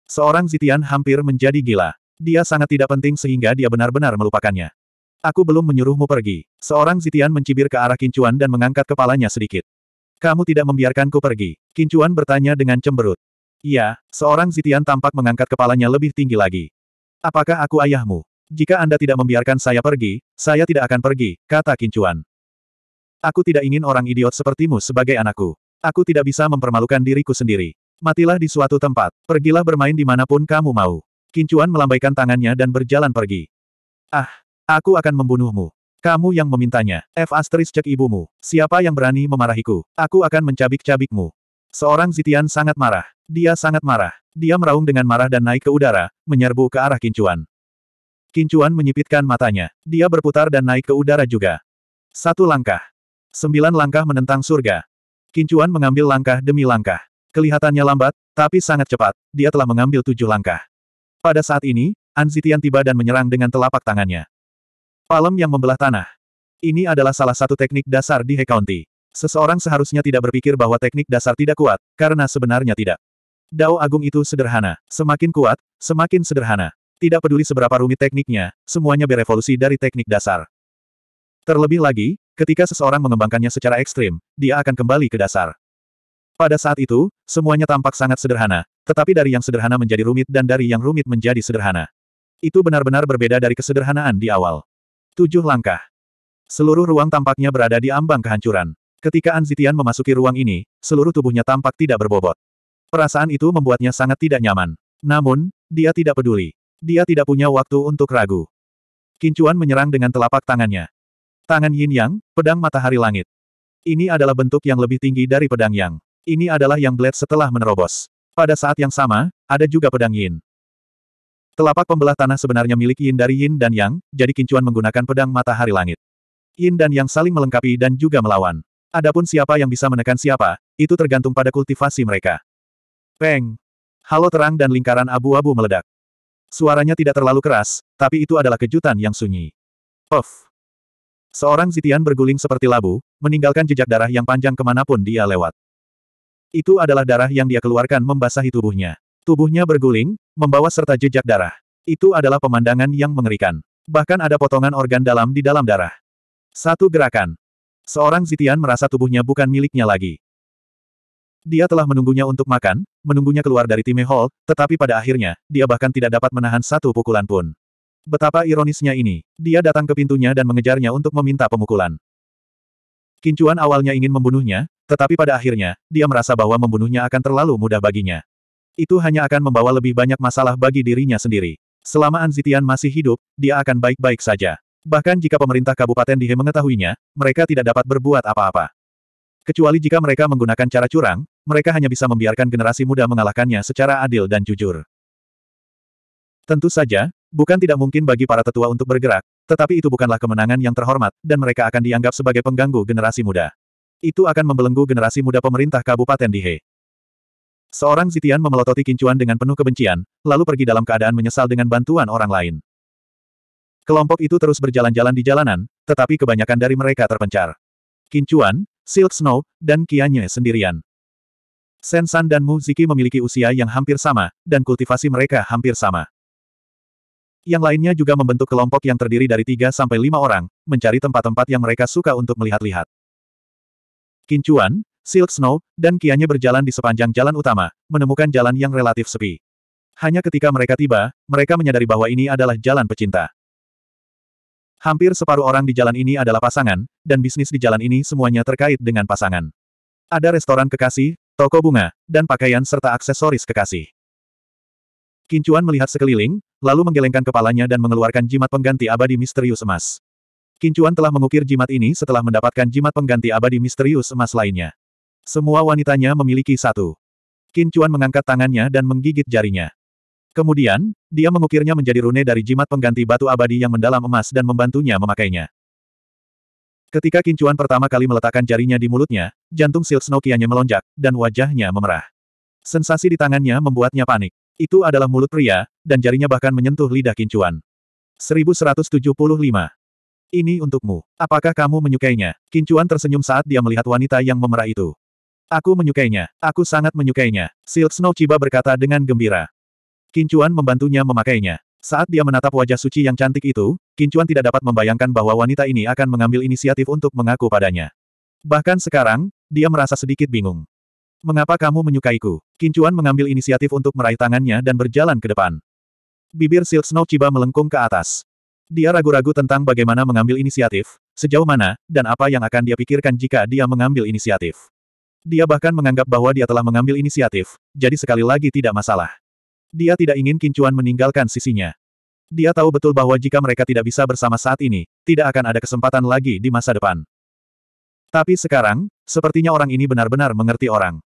Seorang Zitian hampir menjadi gila. Dia sangat tidak penting sehingga dia benar-benar melupakannya. Aku belum menyuruhmu pergi. Seorang Zitian mencibir ke arah Kincuan dan mengangkat kepalanya sedikit. Kamu tidak membiarkanku pergi. Kincuan bertanya dengan cemberut. Iya, seorang Zitian tampak mengangkat kepalanya lebih tinggi lagi. Apakah aku ayahmu? Jika Anda tidak membiarkan saya pergi, saya tidak akan pergi, kata Kincuan. Aku tidak ingin orang idiot sepertimu sebagai anakku. Aku tidak bisa mempermalukan diriku sendiri. Matilah di suatu tempat, pergilah bermain dimanapun kamu mau. Kincuan melambaikan tangannya dan berjalan pergi. Ah, aku akan membunuhmu. Kamu yang memintanya. F asteris cek ibumu. Siapa yang berani memarahiku? Aku akan mencabik-cabikmu. Seorang Zitian sangat marah. Dia sangat marah. Dia meraung dengan marah dan naik ke udara, menyerbu ke arah Kincuan. Kincuan menyipitkan matanya. Dia berputar dan naik ke udara juga. Satu langkah. Sembilan langkah menentang surga. Kincuan mengambil langkah demi langkah. Kelihatannya lambat, tapi sangat cepat, dia telah mengambil tujuh langkah. Pada saat ini, Anzitian tiba dan menyerang dengan telapak tangannya. Palem yang membelah tanah. Ini adalah salah satu teknik dasar di He County. Seseorang seharusnya tidak berpikir bahwa teknik dasar tidak kuat, karena sebenarnya tidak. Dao Agung itu sederhana. Semakin kuat, semakin sederhana. Tidak peduli seberapa rumit tekniknya, semuanya berevolusi dari teknik dasar. Terlebih lagi, ketika seseorang mengembangkannya secara ekstrim, dia akan kembali ke dasar. Pada saat itu, semuanya tampak sangat sederhana, tetapi dari yang sederhana menjadi rumit dan dari yang rumit menjadi sederhana. Itu benar-benar berbeda dari kesederhanaan di awal. Tujuh langkah. Seluruh ruang tampaknya berada di ambang kehancuran. Ketika Anzitian memasuki ruang ini, seluruh tubuhnya tampak tidak berbobot. Perasaan itu membuatnya sangat tidak nyaman. Namun, dia tidak peduli. Dia tidak punya waktu untuk ragu. Kincuan menyerang dengan telapak tangannya. Tangan Yin Yang, pedang matahari langit. Ini adalah bentuk yang lebih tinggi dari pedang Yang. Ini adalah yang Blade setelah menerobos. Pada saat yang sama, ada juga pedang Yin. Telapak pembelah tanah sebenarnya milik Yin dari Yin dan Yang, jadi Kincuan menggunakan pedang matahari langit. Yin dan Yang saling melengkapi dan juga melawan. Adapun siapa yang bisa menekan siapa, itu tergantung pada kultivasi mereka. Peng! Halo terang dan lingkaran abu-abu meledak. Suaranya tidak terlalu keras, tapi itu adalah kejutan yang sunyi. Puff! Seorang Zitian berguling seperti labu, meninggalkan jejak darah yang panjang kemanapun dia lewat. Itu adalah darah yang dia keluarkan membasahi tubuhnya. Tubuhnya berguling, membawa serta jejak darah. Itu adalah pemandangan yang mengerikan. Bahkan ada potongan organ dalam di dalam darah. Satu gerakan. Seorang Zitian merasa tubuhnya bukan miliknya lagi. Dia telah menunggunya untuk makan, menunggunya keluar dari Time Hall, tetapi pada akhirnya, dia bahkan tidak dapat menahan satu pukulan pun. Betapa ironisnya ini, dia datang ke pintunya dan mengejarnya untuk meminta pemukulan. Kincuan awalnya ingin membunuhnya, tetapi pada akhirnya, dia merasa bahwa membunuhnya akan terlalu mudah baginya. Itu hanya akan membawa lebih banyak masalah bagi dirinya sendiri. Selama Anzitian masih hidup, dia akan baik-baik saja. Bahkan jika pemerintah Kabupaten Dihe mengetahuinya, mereka tidak dapat berbuat apa-apa. Kecuali jika mereka menggunakan cara curang, mereka hanya bisa membiarkan generasi muda mengalahkannya secara adil dan jujur. Tentu saja, bukan tidak mungkin bagi para tetua untuk bergerak, tetapi itu bukanlah kemenangan yang terhormat, dan mereka akan dianggap sebagai pengganggu generasi muda. Itu akan membelenggu generasi muda pemerintah Kabupaten Dihe. Seorang Zitian memelototi kincuan dengan penuh kebencian, lalu pergi dalam keadaan menyesal dengan bantuan orang lain. Kelompok itu terus berjalan-jalan di jalanan, tetapi kebanyakan dari mereka terpencar. Kincuan, Silk Snow, dan Kianye sendirian. Sen dan Mu Ziki memiliki usia yang hampir sama, dan kultivasi mereka hampir sama. Yang lainnya juga membentuk kelompok yang terdiri dari 3 sampai 5 orang, mencari tempat-tempat yang mereka suka untuk melihat-lihat. Kincuan, Silk Snow, dan Kianya berjalan di sepanjang jalan utama, menemukan jalan yang relatif sepi. Hanya ketika mereka tiba, mereka menyadari bahwa ini adalah jalan pecinta. Hampir separuh orang di jalan ini adalah pasangan, dan bisnis di jalan ini semuanya terkait dengan pasangan. Ada restoran kekasih, toko bunga, dan pakaian serta aksesoris kekasih. Kincuan melihat sekeliling, lalu menggelengkan kepalanya dan mengeluarkan jimat pengganti abadi misterius emas. Kincuan telah mengukir jimat ini setelah mendapatkan jimat pengganti abadi misterius emas lainnya. Semua wanitanya memiliki satu. Kincuan mengangkat tangannya dan menggigit jarinya. Kemudian, dia mengukirnya menjadi rune dari jimat pengganti batu abadi yang mendalam emas dan membantunya memakainya. Ketika Kincuan pertama kali meletakkan jarinya di mulutnya, jantung Silk Snokianya melonjak, dan wajahnya memerah. Sensasi di tangannya membuatnya panik. Itu adalah mulut pria, dan jarinya bahkan menyentuh lidah Kincuan. 1175 ini untukmu. Apakah kamu menyukainya? Kincuan tersenyum saat dia melihat wanita yang memerah itu. Aku menyukainya. Aku sangat menyukainya. Silk Snow Chiba berkata dengan gembira. Kincuan membantunya memakainya. Saat dia menatap wajah suci yang cantik itu, Kincuan tidak dapat membayangkan bahwa wanita ini akan mengambil inisiatif untuk mengaku padanya. Bahkan sekarang, dia merasa sedikit bingung. Mengapa kamu menyukaiku? Kincuan mengambil inisiatif untuk meraih tangannya dan berjalan ke depan. Bibir Silk Snow Chiba melengkung ke atas. Dia ragu-ragu tentang bagaimana mengambil inisiatif, sejauh mana, dan apa yang akan dia pikirkan jika dia mengambil inisiatif. Dia bahkan menganggap bahwa dia telah mengambil inisiatif, jadi sekali lagi tidak masalah. Dia tidak ingin Kincuan meninggalkan sisinya. Dia tahu betul bahwa jika mereka tidak bisa bersama saat ini, tidak akan ada kesempatan lagi di masa depan. Tapi sekarang, sepertinya orang ini benar-benar mengerti orang.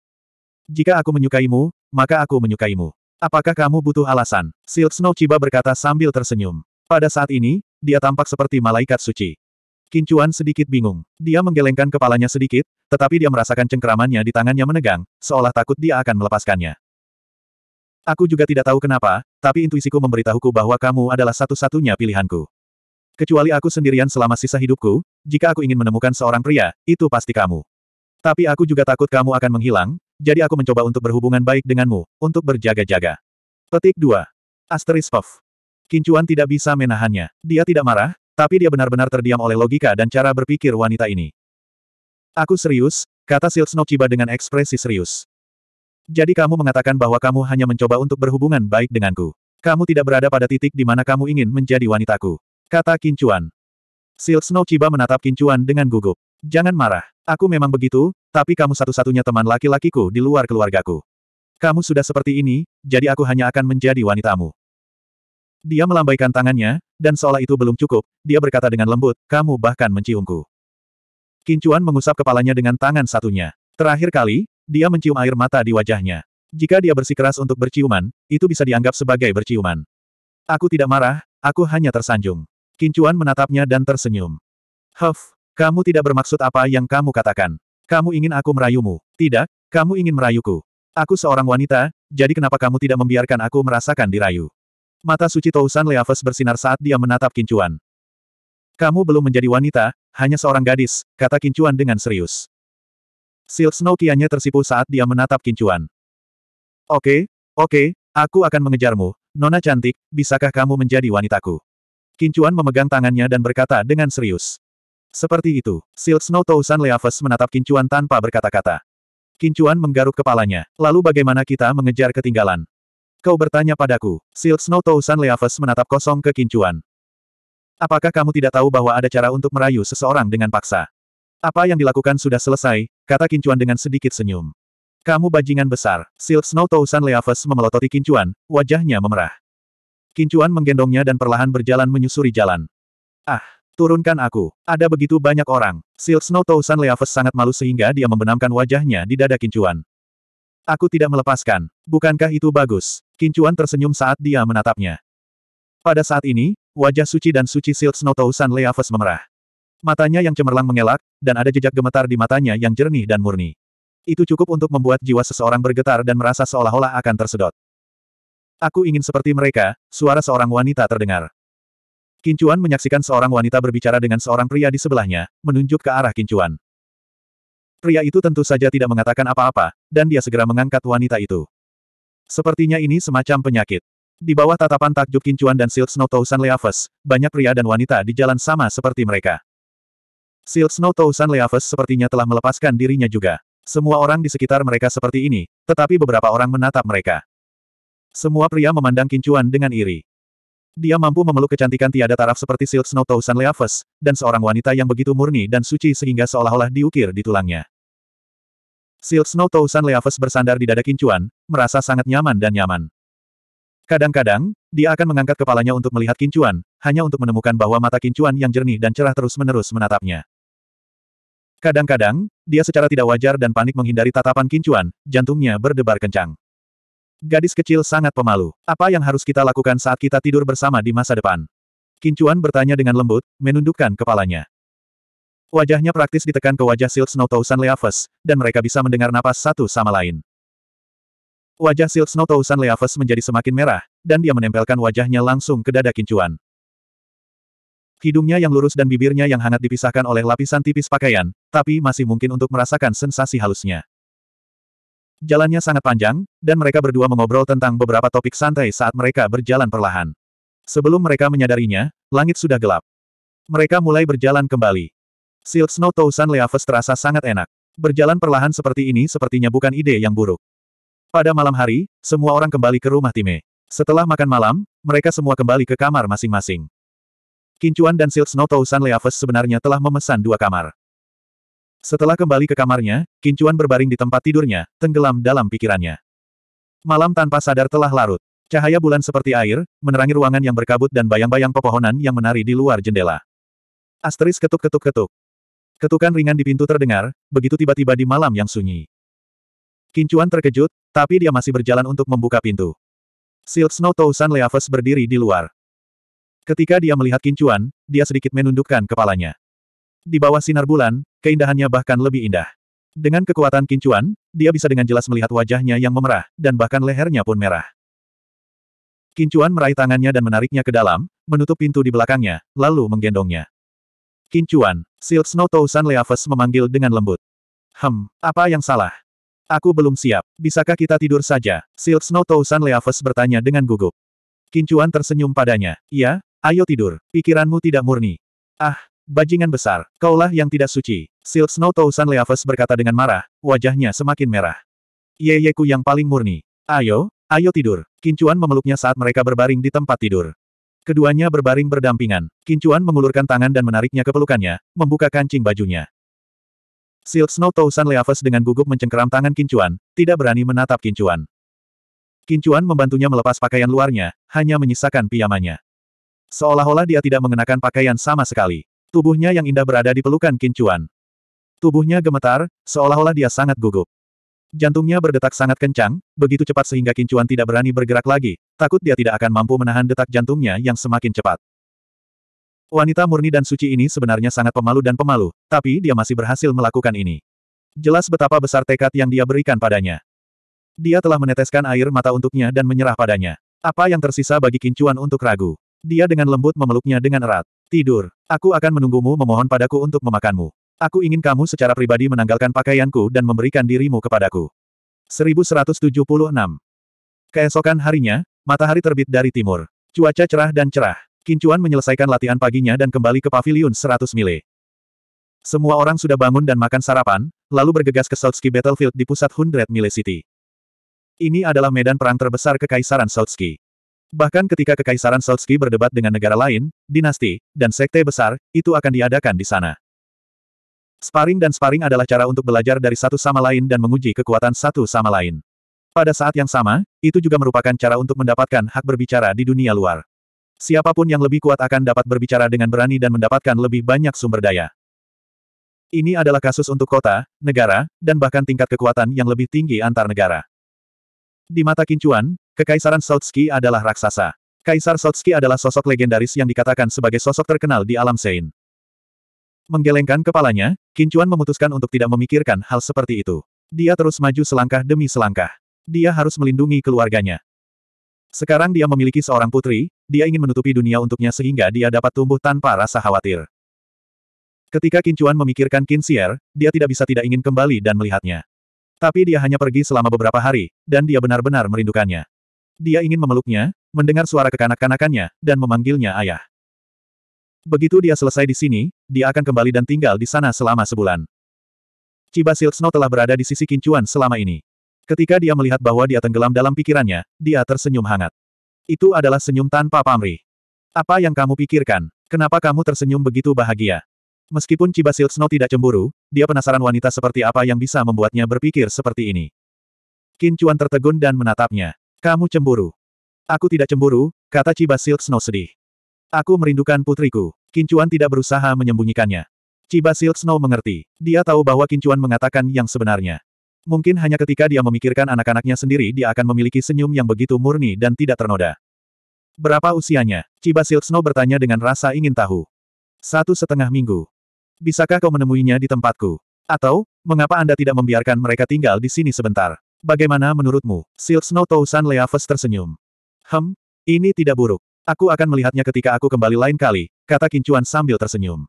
Jika aku menyukaimu, maka aku menyukaimu. Apakah kamu butuh alasan? Silk Snow Chiba berkata sambil tersenyum. Pada saat ini, dia tampak seperti malaikat suci. Kincuan sedikit bingung. Dia menggelengkan kepalanya sedikit, tetapi dia merasakan cengkeramannya di tangannya menegang, seolah takut dia akan melepaskannya. Aku juga tidak tahu kenapa, tapi intuisiku memberitahuku bahwa kamu adalah satu-satunya pilihanku. Kecuali aku sendirian selama sisa hidupku, jika aku ingin menemukan seorang pria, itu pasti kamu. Tapi aku juga takut kamu akan menghilang, jadi aku mencoba untuk berhubungan baik denganmu, untuk berjaga-jaga. Petik 2. of. Kincuan tidak bisa menahannya. Dia tidak marah, tapi dia benar-benar terdiam oleh logika dan cara berpikir wanita ini. Aku serius, kata Sil Snow Chiba dengan ekspresi serius. Jadi kamu mengatakan bahwa kamu hanya mencoba untuk berhubungan baik denganku. Kamu tidak berada pada titik di mana kamu ingin menjadi wanitaku. Kata Kincuan. Sil Snow Chiba menatap Kincuan dengan gugup. Jangan marah. Aku memang begitu, tapi kamu satu-satunya teman laki-lakiku di luar keluargaku. Kamu sudah seperti ini, jadi aku hanya akan menjadi wanitamu. Dia melambaikan tangannya, dan seolah itu belum cukup, dia berkata dengan lembut, kamu bahkan menciumku. Kincuan mengusap kepalanya dengan tangan satunya. Terakhir kali, dia mencium air mata di wajahnya. Jika dia bersikeras untuk berciuman, itu bisa dianggap sebagai berciuman. Aku tidak marah, aku hanya tersanjung. Kincuan menatapnya dan tersenyum. Huff, kamu tidak bermaksud apa yang kamu katakan. Kamu ingin aku merayumu? Tidak, kamu ingin merayuku. Aku seorang wanita, jadi kenapa kamu tidak membiarkan aku merasakan dirayu? Mata suci Tousan Leaves bersinar saat dia menatap Kincuan. Kamu belum menjadi wanita, hanya seorang gadis, kata Kincuan dengan serius. Silk Snow kiannya tersipu saat dia menatap Kincuan. Oke, oke, aku akan mengejarmu, Nona cantik, bisakah kamu menjadi wanitaku? Kincuan memegang tangannya dan berkata dengan serius. Seperti itu, Silk Snow Tousan Leaves menatap Kincuan tanpa berkata-kata. Kincuan menggaruk kepalanya. Lalu bagaimana kita mengejar ketinggalan? Kau bertanya padaku, Silk Snow Tousan Leaves menatap kosong ke Kincuan. Apakah kamu tidak tahu bahwa ada cara untuk merayu seseorang dengan paksa? Apa yang dilakukan sudah selesai, kata Kincuan dengan sedikit senyum. Kamu bajingan besar, Silk Snow Tousan Leaves memelototi Kincuan, wajahnya memerah. Kincuan menggendongnya dan perlahan berjalan menyusuri jalan. Ah, turunkan aku, ada begitu banyak orang. Silk Snow Tousan Leaves sangat malu sehingga dia membenamkan wajahnya di dada Kincuan. Aku tidak melepaskan. Bukankah itu bagus? Kincuan tersenyum saat dia menatapnya. Pada saat ini, wajah suci dan suci Silk Snow Tausan Leaves memerah. Matanya yang cemerlang mengelak, dan ada jejak gemetar di matanya yang jernih dan murni. Itu cukup untuk membuat jiwa seseorang bergetar dan merasa seolah-olah akan tersedot. Aku ingin seperti mereka, suara seorang wanita terdengar. Kincuan menyaksikan seorang wanita berbicara dengan seorang pria di sebelahnya, menunjuk ke arah Kincuan. Pria itu tentu saja tidak mengatakan apa-apa, dan dia segera mengangkat wanita itu. Sepertinya ini semacam penyakit. Di bawah tatapan takjub Kincuan dan Silk Snow Tousan Leaves, banyak pria dan wanita di jalan sama seperti mereka. Silk Snow Tousan Leaves sepertinya telah melepaskan dirinya juga. Semua orang di sekitar mereka seperti ini, tetapi beberapa orang menatap mereka. Semua pria memandang Kincuan dengan iri. Dia mampu memeluk kecantikan tiada taraf seperti Silk Snow Tausan Leaves, dan seorang wanita yang begitu murni dan suci sehingga seolah-olah diukir di tulangnya. Silk Snow Tausan Leaves bersandar di dada Kincuan, merasa sangat nyaman dan nyaman. Kadang-kadang, dia akan mengangkat kepalanya untuk melihat Kincuan, hanya untuk menemukan bahwa mata Kincuan yang jernih dan cerah terus-menerus menatapnya. Kadang-kadang, dia secara tidak wajar dan panik menghindari tatapan Kincuan, jantungnya berdebar kencang. Gadis kecil sangat pemalu. Apa yang harus kita lakukan saat kita tidur bersama di masa depan? Kincuan bertanya dengan lembut, menundukkan kepalanya. Wajahnya praktis ditekan ke wajah Silk Snow Tausan Leaves, dan mereka bisa mendengar napas satu sama lain. Wajah Silk Snow Tausan Leaves menjadi semakin merah, dan dia menempelkan wajahnya langsung ke dada Kincuan. Hidungnya yang lurus dan bibirnya yang hangat dipisahkan oleh lapisan tipis pakaian, tapi masih mungkin untuk merasakan sensasi halusnya. Jalannya sangat panjang, dan mereka berdua mengobrol tentang beberapa topik santai saat mereka berjalan perlahan. Sebelum mereka menyadarinya, langit sudah gelap. Mereka mulai berjalan kembali. Silk Snow Tousan Leaves terasa sangat enak. Berjalan perlahan seperti ini sepertinya bukan ide yang buruk. Pada malam hari, semua orang kembali ke rumah Time. Setelah makan malam, mereka semua kembali ke kamar masing-masing. Kincuan dan Silk Snow Tousan Leaves sebenarnya telah memesan dua kamar. Setelah kembali ke kamarnya, Kincuan berbaring di tempat tidurnya, tenggelam dalam pikirannya. Malam tanpa sadar telah larut. Cahaya bulan seperti air, menerangi ruangan yang berkabut dan bayang-bayang pepohonan yang menari di luar jendela. Asteris ketuk-ketuk-ketuk. Ketukan ringan di pintu terdengar, begitu tiba-tiba di malam yang sunyi. Kincuan terkejut, tapi dia masih berjalan untuk membuka pintu. Silk Snow Tousan Leaves berdiri di luar. Ketika dia melihat Kincuan, dia sedikit menundukkan kepalanya. Di bawah sinar bulan, keindahannya bahkan lebih indah. Dengan kekuatan kincuan, dia bisa dengan jelas melihat wajahnya yang memerah, dan bahkan lehernya pun merah. Kincuan meraih tangannya dan menariknya ke dalam, menutup pintu di belakangnya, lalu menggendongnya. Kincuan, Silk Snow Tousan Leaves memanggil dengan lembut. Hem, apa yang salah? Aku belum siap, bisakah kita tidur saja? Silk Snow Tousan Leaves bertanya dengan gugup. Kincuan tersenyum padanya, ya, ayo tidur, pikiranmu tidak murni. Ah, Bajingan besar, kaulah yang tidak suci. Silk Snow Tousan Leaves berkata dengan marah, wajahnya semakin merah. Ye Yeku yang paling murni. Ayo, ayo tidur. Kincuan memeluknya saat mereka berbaring di tempat tidur. Keduanya berbaring berdampingan. Kincuan mengulurkan tangan dan menariknya ke pelukannya, membuka kancing bajunya. Silk Snow Tousan Leaves dengan gugup mencengkeram tangan Kincuan, tidak berani menatap Kincuan. Kincuan membantunya melepas pakaian luarnya, hanya menyisakan piyamanya. Seolah-olah dia tidak mengenakan pakaian sama sekali. Tubuhnya yang indah berada di pelukan Kincuan. Tubuhnya gemetar, seolah-olah dia sangat gugup. Jantungnya berdetak sangat kencang, begitu cepat sehingga Kincuan tidak berani bergerak lagi, takut dia tidak akan mampu menahan detak jantungnya yang semakin cepat. Wanita murni dan suci ini sebenarnya sangat pemalu dan pemalu, tapi dia masih berhasil melakukan ini. Jelas betapa besar tekad yang dia berikan padanya. Dia telah meneteskan air mata untuknya dan menyerah padanya. Apa yang tersisa bagi Kincuan untuk ragu? Dia dengan lembut memeluknya dengan erat. Tidur. Aku akan menunggumu memohon padaku untuk memakanmu. Aku ingin kamu secara pribadi menanggalkan pakaianku dan memberikan dirimu kepadaku. 1176. Keesokan harinya, matahari terbit dari timur. Cuaca cerah dan cerah. Kincuan menyelesaikan latihan paginya dan kembali ke pavilion 100 mile. Semua orang sudah bangun dan makan sarapan, lalu bergegas ke Southski Battlefield di pusat 100 mile city. Ini adalah medan perang terbesar kekaisaran Southski. Bahkan ketika Kekaisaran Sotski berdebat dengan negara lain, dinasti, dan sekte besar, itu akan diadakan di sana. Sparring dan sparring adalah cara untuk belajar dari satu sama lain dan menguji kekuatan satu sama lain. Pada saat yang sama, itu juga merupakan cara untuk mendapatkan hak berbicara di dunia luar. Siapapun yang lebih kuat akan dapat berbicara dengan berani dan mendapatkan lebih banyak sumber daya. Ini adalah kasus untuk kota, negara, dan bahkan tingkat kekuatan yang lebih tinggi antar negara. Di mata Kincuan, Kekaisaran Sotski adalah raksasa. Kaisar Sotski adalah sosok legendaris yang dikatakan sebagai sosok terkenal di alam Sein. Menggelengkan kepalanya, Kincuan memutuskan untuk tidak memikirkan hal seperti itu. Dia terus maju selangkah demi selangkah. Dia harus melindungi keluarganya. Sekarang dia memiliki seorang putri, dia ingin menutupi dunia untuknya sehingga dia dapat tumbuh tanpa rasa khawatir. Ketika Kincuan memikirkan Kinsier, dia tidak bisa tidak ingin kembali dan melihatnya. Tapi dia hanya pergi selama beberapa hari, dan dia benar-benar merindukannya. Dia ingin memeluknya, mendengar suara kekanak-kanakannya, dan memanggilnya ayah. Begitu dia selesai di sini, dia akan kembali dan tinggal di sana selama sebulan. Ciba Silk Snow telah berada di sisi kincuan selama ini. Ketika dia melihat bahwa dia tenggelam dalam pikirannya, dia tersenyum hangat. Itu adalah senyum tanpa pamrih. Apa yang kamu pikirkan? Kenapa kamu tersenyum begitu bahagia? Meskipun Ciba Silk Snow tidak cemburu, dia penasaran wanita seperti apa yang bisa membuatnya berpikir seperti ini. Kincuan tertegun dan menatapnya. Kamu cemburu. Aku tidak cemburu, kata Ciba Silk Snow sedih. Aku merindukan putriku. Kincuan tidak berusaha menyembunyikannya. Ciba Silk Snow mengerti. Dia tahu bahwa Kincuan mengatakan yang sebenarnya. Mungkin hanya ketika dia memikirkan anak-anaknya sendiri dia akan memiliki senyum yang begitu murni dan tidak ternoda. Berapa usianya? Ciba Silk Snow bertanya dengan rasa ingin tahu. Satu setengah minggu. Bisakah kau menemuinya di tempatku? Atau, mengapa Anda tidak membiarkan mereka tinggal di sini sebentar? Bagaimana menurutmu? Silk Snow Tousan Leaves tersenyum. Hem, ini tidak buruk. Aku akan melihatnya ketika aku kembali lain kali, kata Kincuan sambil tersenyum.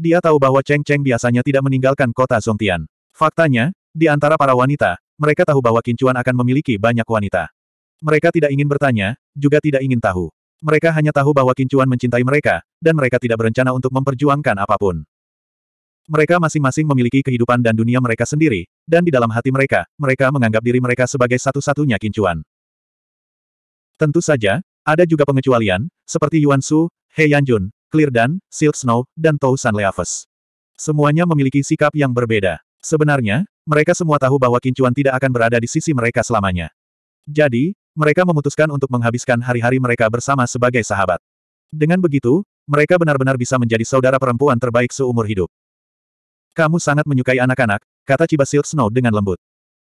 Dia tahu bahwa Cheng Cheng biasanya tidak meninggalkan kota Zongtian. Faktanya, di antara para wanita, mereka tahu bahwa Kincuan akan memiliki banyak wanita. Mereka tidak ingin bertanya, juga tidak ingin tahu. Mereka hanya tahu bahwa Kincuan mencintai mereka, dan mereka tidak berencana untuk memperjuangkan apapun. Mereka masing-masing memiliki kehidupan dan dunia mereka sendiri, dan di dalam hati mereka, mereka menganggap diri mereka sebagai satu-satunya kincuan. Tentu saja, ada juga pengecualian, seperti Yuan Su, He Yanjun, Clear Dan, Silk Snow, dan Tou San Leaves. Semuanya memiliki sikap yang berbeda. Sebenarnya, mereka semua tahu bahwa kincuan tidak akan berada di sisi mereka selamanya. Jadi, mereka memutuskan untuk menghabiskan hari-hari mereka bersama sebagai sahabat. Dengan begitu, mereka benar-benar bisa menjadi saudara perempuan terbaik seumur hidup. Kamu sangat menyukai anak-anak, kata Ciba Silk Snow dengan lembut.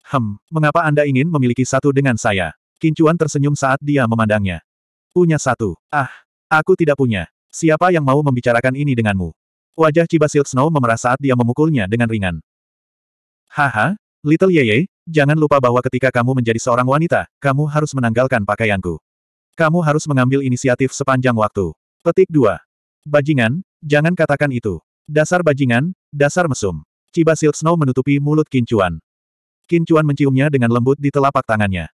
Hem, mengapa Anda ingin memiliki satu dengan saya? Kincuan tersenyum saat dia memandangnya. Punya satu. Ah, aku tidak punya. Siapa yang mau membicarakan ini denganmu? Wajah Ciba Silk Snow memerah saat dia memukulnya dengan ringan. Haha, Little Yeye, jangan lupa bahwa ketika kamu menjadi seorang wanita, kamu harus menanggalkan pakaianku. Kamu harus mengambil inisiatif sepanjang waktu. Petik 2. Bajingan, jangan katakan itu. Dasar bajingan, dasar mesum. Ciba Silk Snow menutupi mulut Kincuan. Kincuan menciumnya dengan lembut di telapak tangannya.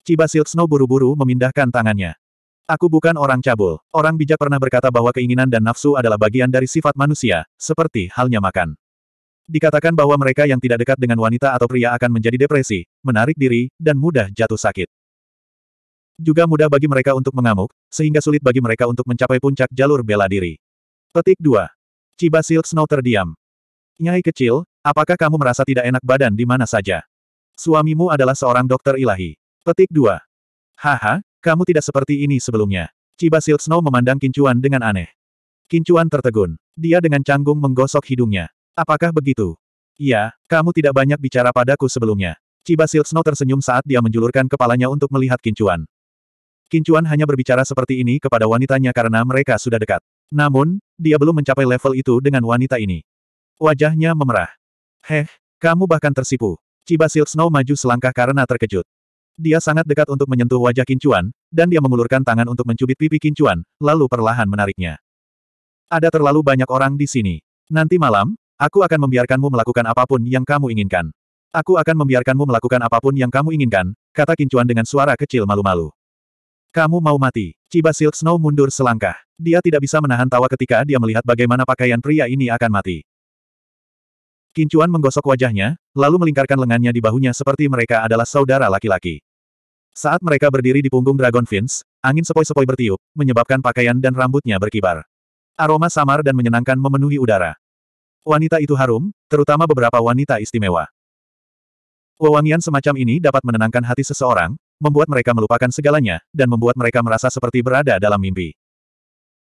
Ciba Silk Snow buru-buru memindahkan tangannya. Aku bukan orang cabul. Orang bijak pernah berkata bahwa keinginan dan nafsu adalah bagian dari sifat manusia, seperti halnya makan. Dikatakan bahwa mereka yang tidak dekat dengan wanita atau pria akan menjadi depresi, menarik diri, dan mudah jatuh sakit. Juga mudah bagi mereka untuk mengamuk, sehingga sulit bagi mereka untuk mencapai puncak jalur bela diri. Petik 2. Ciba Silk Snow terdiam. Nyai kecil, apakah kamu merasa tidak enak badan di mana saja? Suamimu adalah seorang dokter ilahi. Petik 2. Haha, kamu tidak seperti ini sebelumnya. Ciba Silk Snow memandang Kincuan dengan aneh. Kincuan tertegun. Dia dengan canggung menggosok hidungnya. Apakah begitu? Iya, kamu tidak banyak bicara padaku sebelumnya. Ciba Silk Snow tersenyum saat dia menjulurkan kepalanya untuk melihat Kincuan. Kincuan hanya berbicara seperti ini kepada wanitanya karena mereka sudah dekat. Namun, dia belum mencapai level itu dengan wanita ini. Wajahnya memerah. Heh, kamu bahkan tersipu. Ciba Silk Snow maju selangkah karena terkejut. Dia sangat dekat untuk menyentuh wajah Kincuan, dan dia mengulurkan tangan untuk mencubit pipi Kincuan, lalu perlahan menariknya. Ada terlalu banyak orang di sini. Nanti malam, aku akan membiarkanmu melakukan apapun yang kamu inginkan. Aku akan membiarkanmu melakukan apapun yang kamu inginkan, kata Kincuan dengan suara kecil malu-malu. Kamu mau mati. Ciba Silk Snow mundur selangkah. Dia tidak bisa menahan tawa ketika dia melihat bagaimana pakaian pria ini akan mati. Kincuan menggosok wajahnya, lalu melingkarkan lengannya di bahunya seperti mereka adalah saudara laki-laki. Saat mereka berdiri di punggung Dragon Fins, angin sepoi-sepoi bertiup, menyebabkan pakaian dan rambutnya berkibar. Aroma samar dan menyenangkan memenuhi udara. Wanita itu harum, terutama beberapa wanita istimewa. Wewangian semacam ini dapat menenangkan hati seseorang, membuat mereka melupakan segalanya, dan membuat mereka merasa seperti berada dalam mimpi.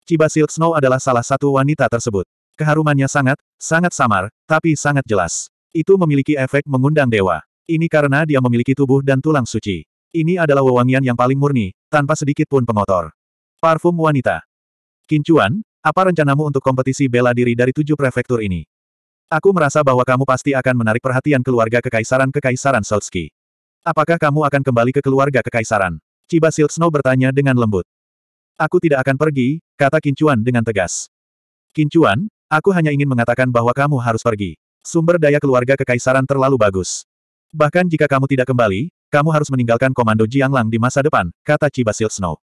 Ciba Silk Snow adalah salah satu wanita tersebut. Keharumannya sangat, sangat samar, tapi sangat jelas. Itu memiliki efek mengundang dewa. Ini karena dia memiliki tubuh dan tulang suci. Ini adalah wewangian yang paling murni, tanpa sedikit pun pengotor. Parfum wanita. Kincuan, apa rencanamu untuk kompetisi bela diri dari tujuh prefektur ini? Aku merasa bahwa kamu pasti akan menarik perhatian keluarga kekaisaran-kekaisaran Solski. Apakah kamu akan kembali ke keluarga kekaisaran? Ciba Silk Snow bertanya dengan lembut. Aku tidak akan pergi, kata Kincuan dengan tegas. Kincuan, aku hanya ingin mengatakan bahwa kamu harus pergi. Sumber daya keluarga kekaisaran terlalu bagus. Bahkan jika kamu tidak kembali, kamu harus meninggalkan komando Jiang Lang di masa depan, kata Ciba Silk Snow.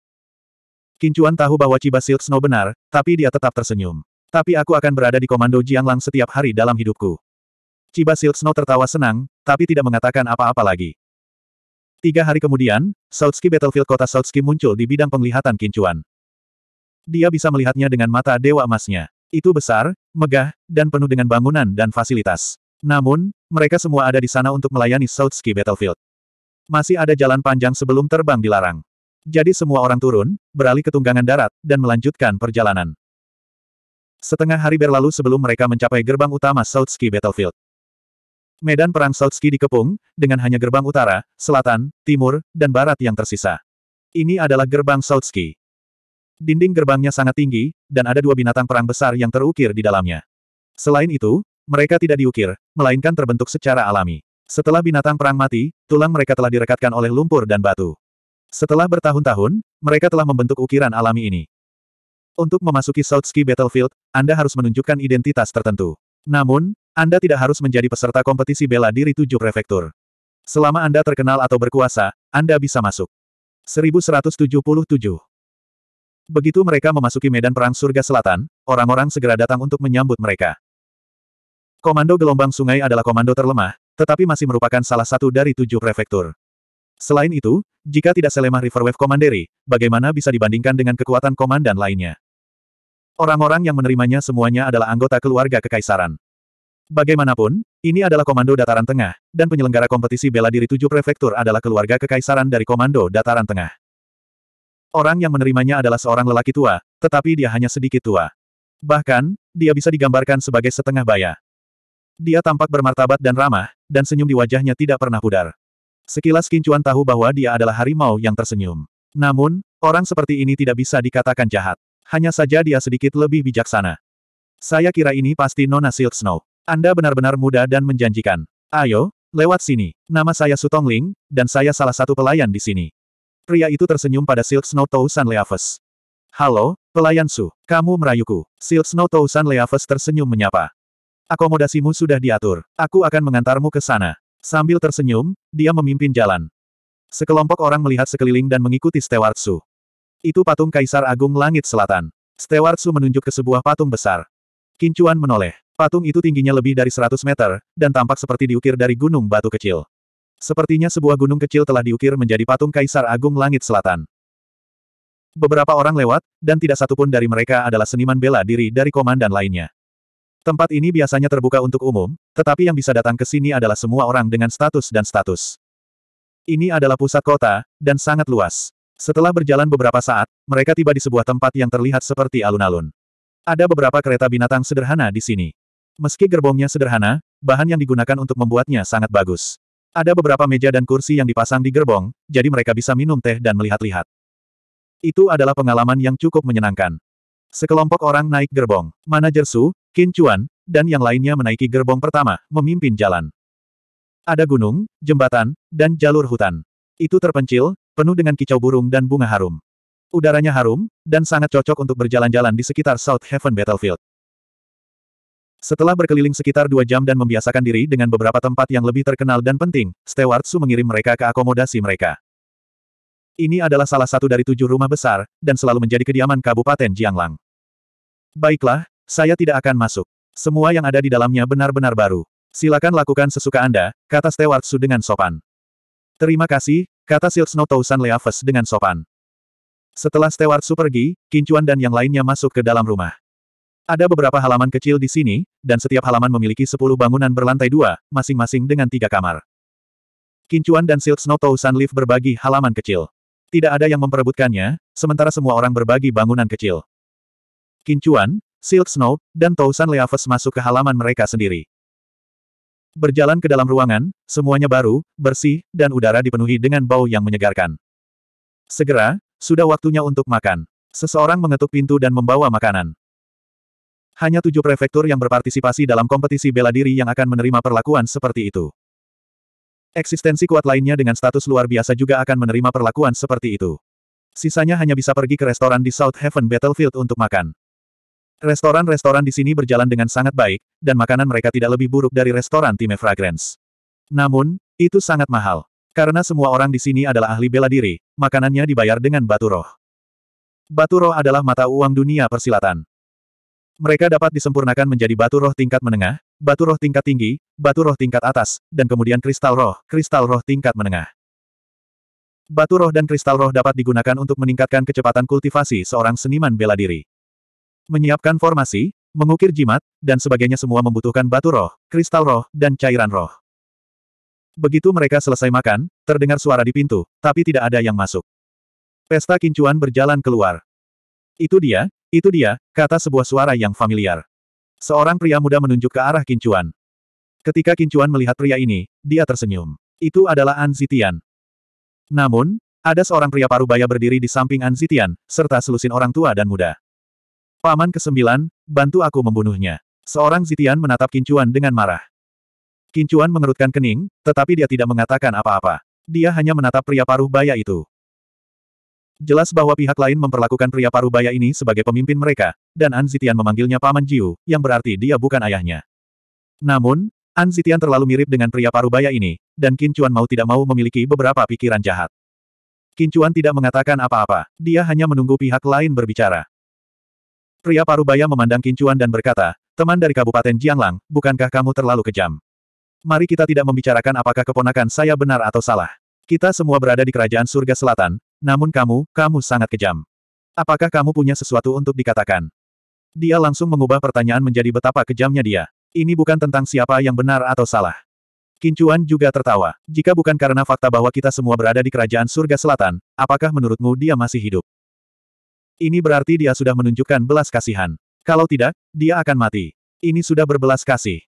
Kincuan tahu bahwa Ciba Silk Snow benar, tapi dia tetap tersenyum. Tapi aku akan berada di komando Jiang Lang setiap hari dalam hidupku. Ciba Silk Snow tertawa senang, tapi tidak mengatakan apa-apa lagi. Tiga hari kemudian, Southsky Battlefield kota Southsky muncul di bidang penglihatan Kincuan. Dia bisa melihatnya dengan mata dewa emasnya. Itu besar, megah, dan penuh dengan bangunan dan fasilitas. Namun, mereka semua ada di sana untuk melayani Southsky Battlefield. Masih ada jalan panjang sebelum terbang dilarang. Jadi semua orang turun, beralih ke tunggangan darat, dan melanjutkan perjalanan. Setengah hari berlalu sebelum mereka mencapai gerbang utama Southsky Battlefield. Medan perang Soutsky dikepung, dengan hanya gerbang utara, selatan, timur, dan barat yang tersisa. Ini adalah gerbang Soutsky. Dinding gerbangnya sangat tinggi, dan ada dua binatang perang besar yang terukir di dalamnya. Selain itu, mereka tidak diukir, melainkan terbentuk secara alami. Setelah binatang perang mati, tulang mereka telah direkatkan oleh lumpur dan batu. Setelah bertahun-tahun, mereka telah membentuk ukiran alami ini. Untuk memasuki South Battlefield, Anda harus menunjukkan identitas tertentu. Namun, anda tidak harus menjadi peserta kompetisi bela diri tujuh prefektur. Selama Anda terkenal atau berkuasa, Anda bisa masuk. 1177 Begitu mereka memasuki medan perang surga selatan, orang-orang segera datang untuk menyambut mereka. Komando gelombang sungai adalah komando terlemah, tetapi masih merupakan salah satu dari tujuh prefektur. Selain itu, jika tidak selemah Riverwave Commandery, bagaimana bisa dibandingkan dengan kekuatan komandan lainnya? Orang-orang yang menerimanya semuanya adalah anggota keluarga kekaisaran. Bagaimanapun, ini adalah Komando Dataran Tengah, dan penyelenggara kompetisi bela diri tujuh prefektur adalah keluarga kekaisaran dari Komando Dataran Tengah. Orang yang menerimanya adalah seorang lelaki tua, tetapi dia hanya sedikit tua. Bahkan, dia bisa digambarkan sebagai setengah baya. Dia tampak bermartabat dan ramah, dan senyum di wajahnya tidak pernah pudar. Sekilas Kincuan tahu bahwa dia adalah harimau yang tersenyum. Namun, orang seperti ini tidak bisa dikatakan jahat. Hanya saja dia sedikit lebih bijaksana. Saya kira ini pasti Nona Silk Snow. Anda benar-benar muda dan menjanjikan. Ayo, lewat sini. Nama saya Sutong Ling, dan saya salah satu pelayan di sini. Pria itu tersenyum pada Silk Snow Tousan Leaves. Halo, pelayan Su, kamu merayuku. Silk Snow Tousan Leaves tersenyum menyapa. Akomodasimu sudah diatur. Aku akan mengantarmu ke sana. Sambil tersenyum, dia memimpin jalan. Sekelompok orang melihat sekeliling dan mengikuti Stewart Su. Itu patung Kaisar Agung Langit Selatan. Stewart Su menunjuk ke sebuah patung besar. Kincuan menoleh. Patung itu tingginya lebih dari 100 meter, dan tampak seperti diukir dari gunung batu kecil. Sepertinya sebuah gunung kecil telah diukir menjadi patung Kaisar Agung Langit Selatan. Beberapa orang lewat, dan tidak satupun dari mereka adalah seniman bela diri dari komandan lainnya. Tempat ini biasanya terbuka untuk umum, tetapi yang bisa datang ke sini adalah semua orang dengan status dan status. Ini adalah pusat kota, dan sangat luas. Setelah berjalan beberapa saat, mereka tiba di sebuah tempat yang terlihat seperti alun-alun. Ada beberapa kereta binatang sederhana di sini. Meski gerbongnya sederhana, bahan yang digunakan untuk membuatnya sangat bagus. Ada beberapa meja dan kursi yang dipasang di gerbong, jadi mereka bisa minum teh dan melihat-lihat. Itu adalah pengalaman yang cukup menyenangkan. Sekelompok orang naik gerbong, manajer Su, Qin Chuan, dan yang lainnya menaiki gerbong pertama, memimpin jalan. Ada gunung, jembatan, dan jalur hutan. Itu terpencil, penuh dengan kicau burung dan bunga harum. Udaranya harum, dan sangat cocok untuk berjalan-jalan di sekitar South Heaven Battlefield. Setelah berkeliling sekitar dua jam dan membiasakan diri dengan beberapa tempat yang lebih terkenal dan penting, Stewart Su mengirim mereka ke akomodasi mereka. Ini adalah salah satu dari tujuh rumah besar, dan selalu menjadi kediaman Kabupaten Jianglang. Baiklah, saya tidak akan masuk. Semua yang ada di dalamnya benar-benar baru. Silakan lakukan sesuka Anda, kata Stewart Su dengan sopan. Terima kasih, kata Silsno Snow Tausan Leaves dengan sopan. Setelah Stewart Su pergi, Kincuan dan yang lainnya masuk ke dalam rumah. Ada beberapa halaman kecil di sini, dan setiap halaman memiliki sepuluh bangunan berlantai dua, masing-masing dengan tiga kamar. Kincuan dan Silk Snow Tau Sunleaf berbagi halaman kecil. Tidak ada yang memperebutkannya, sementara semua orang berbagi bangunan kecil. Kincuan, Silk Snow, dan Tau Sunleaves masuk ke halaman mereka sendiri. Berjalan ke dalam ruangan, semuanya baru, bersih, dan udara dipenuhi dengan bau yang menyegarkan. Segera, sudah waktunya untuk makan. Seseorang mengetuk pintu dan membawa makanan. Hanya tujuh prefektur yang berpartisipasi dalam kompetisi bela diri yang akan menerima perlakuan seperti itu. Eksistensi kuat lainnya dengan status luar biasa juga akan menerima perlakuan seperti itu. Sisanya hanya bisa pergi ke restoran di South Heaven Battlefield untuk makan. Restoran-restoran di sini berjalan dengan sangat baik, dan makanan mereka tidak lebih buruk dari restoran Time Fragrance. Namun, itu sangat mahal. Karena semua orang di sini adalah ahli bela diri, makanannya dibayar dengan batu roh. Batu roh adalah mata uang dunia persilatan. Mereka dapat disempurnakan menjadi batu roh tingkat menengah, batu roh tingkat tinggi, batu roh tingkat atas, dan kemudian kristal roh, kristal roh tingkat menengah. Batu roh dan kristal roh dapat digunakan untuk meningkatkan kecepatan kultivasi seorang seniman bela diri. Menyiapkan formasi, mengukir jimat, dan sebagainya semua membutuhkan batu roh, kristal roh, dan cairan roh. Begitu mereka selesai makan, terdengar suara di pintu, tapi tidak ada yang masuk. Pesta kincuan berjalan keluar. Itu dia, itu dia, kata sebuah suara yang familiar. Seorang pria muda menunjuk ke arah Kincuan. Ketika Kincuan melihat pria ini, dia tersenyum. Itu adalah An Zitian. Namun, ada seorang pria paruh baya berdiri di samping An Zitian, serta selusin orang tua dan muda. Paman kesembilan, bantu aku membunuhnya. Seorang Zitian menatap Kincuan dengan marah. Kincuan mengerutkan kening, tetapi dia tidak mengatakan apa-apa. Dia hanya menatap pria paruh baya itu. Jelas bahwa pihak lain memperlakukan pria parubaya ini sebagai pemimpin mereka, dan An Zitian memanggilnya Paman Jiu, yang berarti dia bukan ayahnya. Namun, An Zitian terlalu mirip dengan pria parubaya ini, dan Qin Chuan mau tidak mau memiliki beberapa pikiran jahat. Qin Chuan tidak mengatakan apa-apa, dia hanya menunggu pihak lain berbicara. Pria parubaya memandang Qin Chuan dan berkata, teman dari Kabupaten Jianglang, bukankah kamu terlalu kejam? Mari kita tidak membicarakan apakah keponakan saya benar atau salah. Kita semua berada di kerajaan surga selatan, namun kamu, kamu sangat kejam. Apakah kamu punya sesuatu untuk dikatakan? Dia langsung mengubah pertanyaan menjadi betapa kejamnya dia. Ini bukan tentang siapa yang benar atau salah. Kincuan juga tertawa. Jika bukan karena fakta bahwa kita semua berada di kerajaan surga selatan, apakah menurutmu dia masih hidup? Ini berarti dia sudah menunjukkan belas kasihan. Kalau tidak, dia akan mati. Ini sudah berbelas kasih.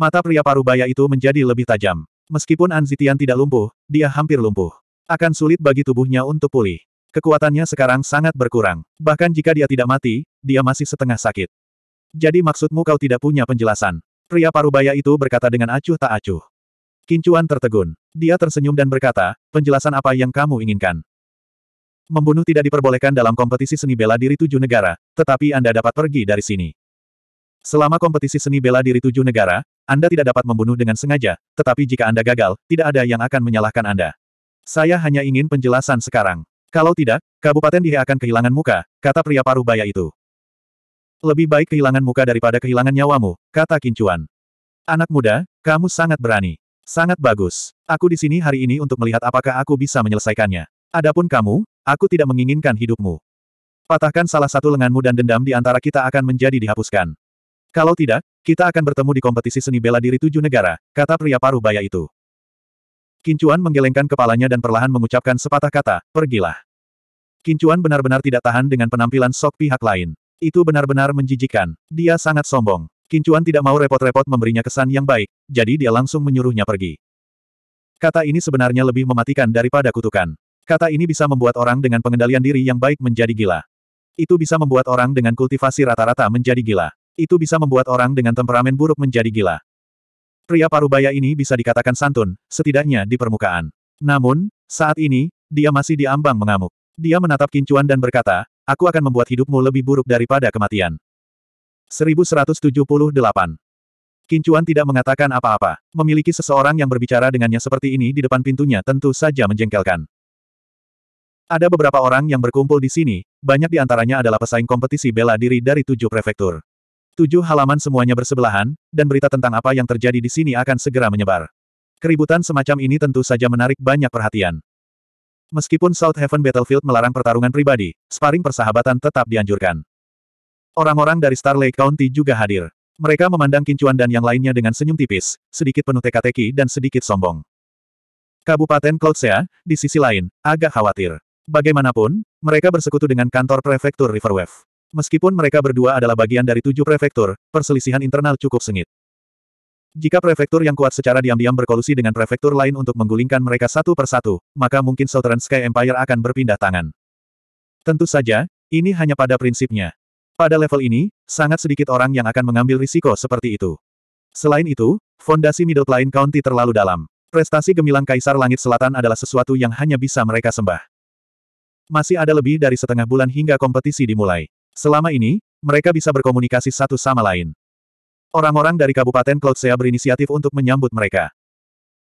Mata pria parubaya itu menjadi lebih tajam. Meskipun Anzitian tidak lumpuh, dia hampir lumpuh. Akan sulit bagi tubuhnya untuk pulih. Kekuatannya sekarang sangat berkurang. Bahkan jika dia tidak mati, dia masih setengah sakit. Jadi maksudmu kau tidak punya penjelasan? Pria parubaya itu berkata dengan acuh tak acuh. Kincuan tertegun. Dia tersenyum dan berkata, penjelasan apa yang kamu inginkan? Membunuh tidak diperbolehkan dalam kompetisi seni bela diri tujuh negara, tetapi Anda dapat pergi dari sini. Selama kompetisi seni bela diri tujuh negara, Anda tidak dapat membunuh dengan sengaja, tetapi jika Anda gagal, tidak ada yang akan menyalahkan Anda. Saya hanya ingin penjelasan sekarang. Kalau tidak, Kabupaten Dihe akan kehilangan muka, kata pria paruh baya itu. Lebih baik kehilangan muka daripada kehilangan nyawamu, kata Kincuan. Anak muda, kamu sangat berani. Sangat bagus. Aku di sini hari ini untuk melihat apakah aku bisa menyelesaikannya. Adapun kamu, aku tidak menginginkan hidupmu. Patahkan salah satu lenganmu dan dendam di antara kita akan menjadi dihapuskan. Kalau tidak, kita akan bertemu di kompetisi seni bela diri tujuh negara, kata pria paruh baya itu. Kincuan menggelengkan kepalanya dan perlahan mengucapkan sepatah kata, pergilah. Kincuan benar-benar tidak tahan dengan penampilan sok pihak lain. Itu benar-benar menjijikan. Dia sangat sombong. Kincuan tidak mau repot-repot memberinya kesan yang baik, jadi dia langsung menyuruhnya pergi. Kata ini sebenarnya lebih mematikan daripada kutukan. Kata ini bisa membuat orang dengan pengendalian diri yang baik menjadi gila. Itu bisa membuat orang dengan kultivasi rata-rata menjadi gila. Itu bisa membuat orang dengan temperamen buruk menjadi gila. Pria parubaya ini bisa dikatakan santun, setidaknya di permukaan. Namun, saat ini, dia masih diambang mengamuk. Dia menatap kincuan dan berkata, aku akan membuat hidupmu lebih buruk daripada kematian. 1178 Kincuan tidak mengatakan apa-apa. Memiliki seseorang yang berbicara dengannya seperti ini di depan pintunya tentu saja menjengkelkan. Ada beberapa orang yang berkumpul di sini, banyak di antaranya adalah pesaing kompetisi bela diri dari tujuh prefektur. Tujuh halaman semuanya bersebelahan, dan berita tentang apa yang terjadi di sini akan segera menyebar. Keributan semacam ini tentu saja menarik banyak perhatian. Meskipun South Heaven Battlefield melarang pertarungan pribadi, sparring persahabatan tetap dianjurkan. Orang-orang dari Star Lake County juga hadir. Mereka memandang Kincuan dan yang lainnya dengan senyum tipis, sedikit penuh teka-teki dan sedikit sombong. Kabupaten Cloudsea, di sisi lain, agak khawatir. Bagaimanapun, mereka bersekutu dengan kantor prefektur Riverwave. Meskipun mereka berdua adalah bagian dari tujuh prefektur, perselisihan internal cukup sengit. Jika prefektur yang kuat secara diam-diam berkolusi dengan prefektur lain untuk menggulingkan mereka satu persatu, maka mungkin Southern Sky Empire akan berpindah tangan. Tentu saja, ini hanya pada prinsipnya. Pada level ini, sangat sedikit orang yang akan mengambil risiko seperti itu. Selain itu, fondasi Middle Plain County terlalu dalam. Prestasi gemilang Kaisar Langit Selatan adalah sesuatu yang hanya bisa mereka sembah. Masih ada lebih dari setengah bulan hingga kompetisi dimulai. Selama ini, mereka bisa berkomunikasi satu sama lain. Orang-orang dari Kabupaten Cloudsea berinisiatif untuk menyambut mereka.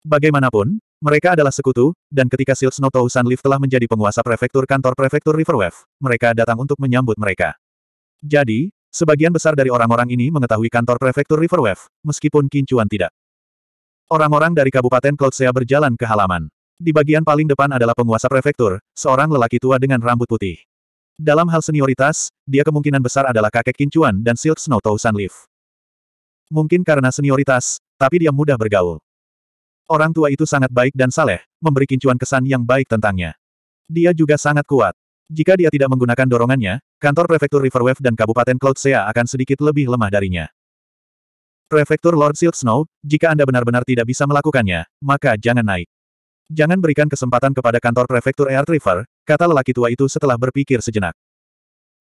Bagaimanapun, mereka adalah sekutu, dan ketika Silk Snow Tousan Leaf telah menjadi penguasa prefektur kantor prefektur Riverwave, mereka datang untuk menyambut mereka. Jadi, sebagian besar dari orang-orang ini mengetahui kantor prefektur Riverwave, meskipun Kincuan tidak. Orang-orang dari Kabupaten Cloudsea berjalan ke halaman. Di bagian paling depan adalah penguasa prefektur, seorang lelaki tua dengan rambut putih. Dalam hal senioritas, dia kemungkinan besar adalah kakek Kincuan dan Silk Snow Sun Leaf. Mungkin karena senioritas, tapi dia mudah bergaul. Orang tua itu sangat baik dan saleh, memberi Kincuan kesan yang baik tentangnya. Dia juga sangat kuat. Jika dia tidak menggunakan dorongannya, kantor prefektur Riverwave dan Kabupaten Cloud Sea akan sedikit lebih lemah darinya. Prefektur Lord Silk Snow, jika Anda benar-benar tidak bisa melakukannya, maka jangan naik. Jangan berikan kesempatan kepada kantor prefektur Air River, kata lelaki tua itu setelah berpikir sejenak.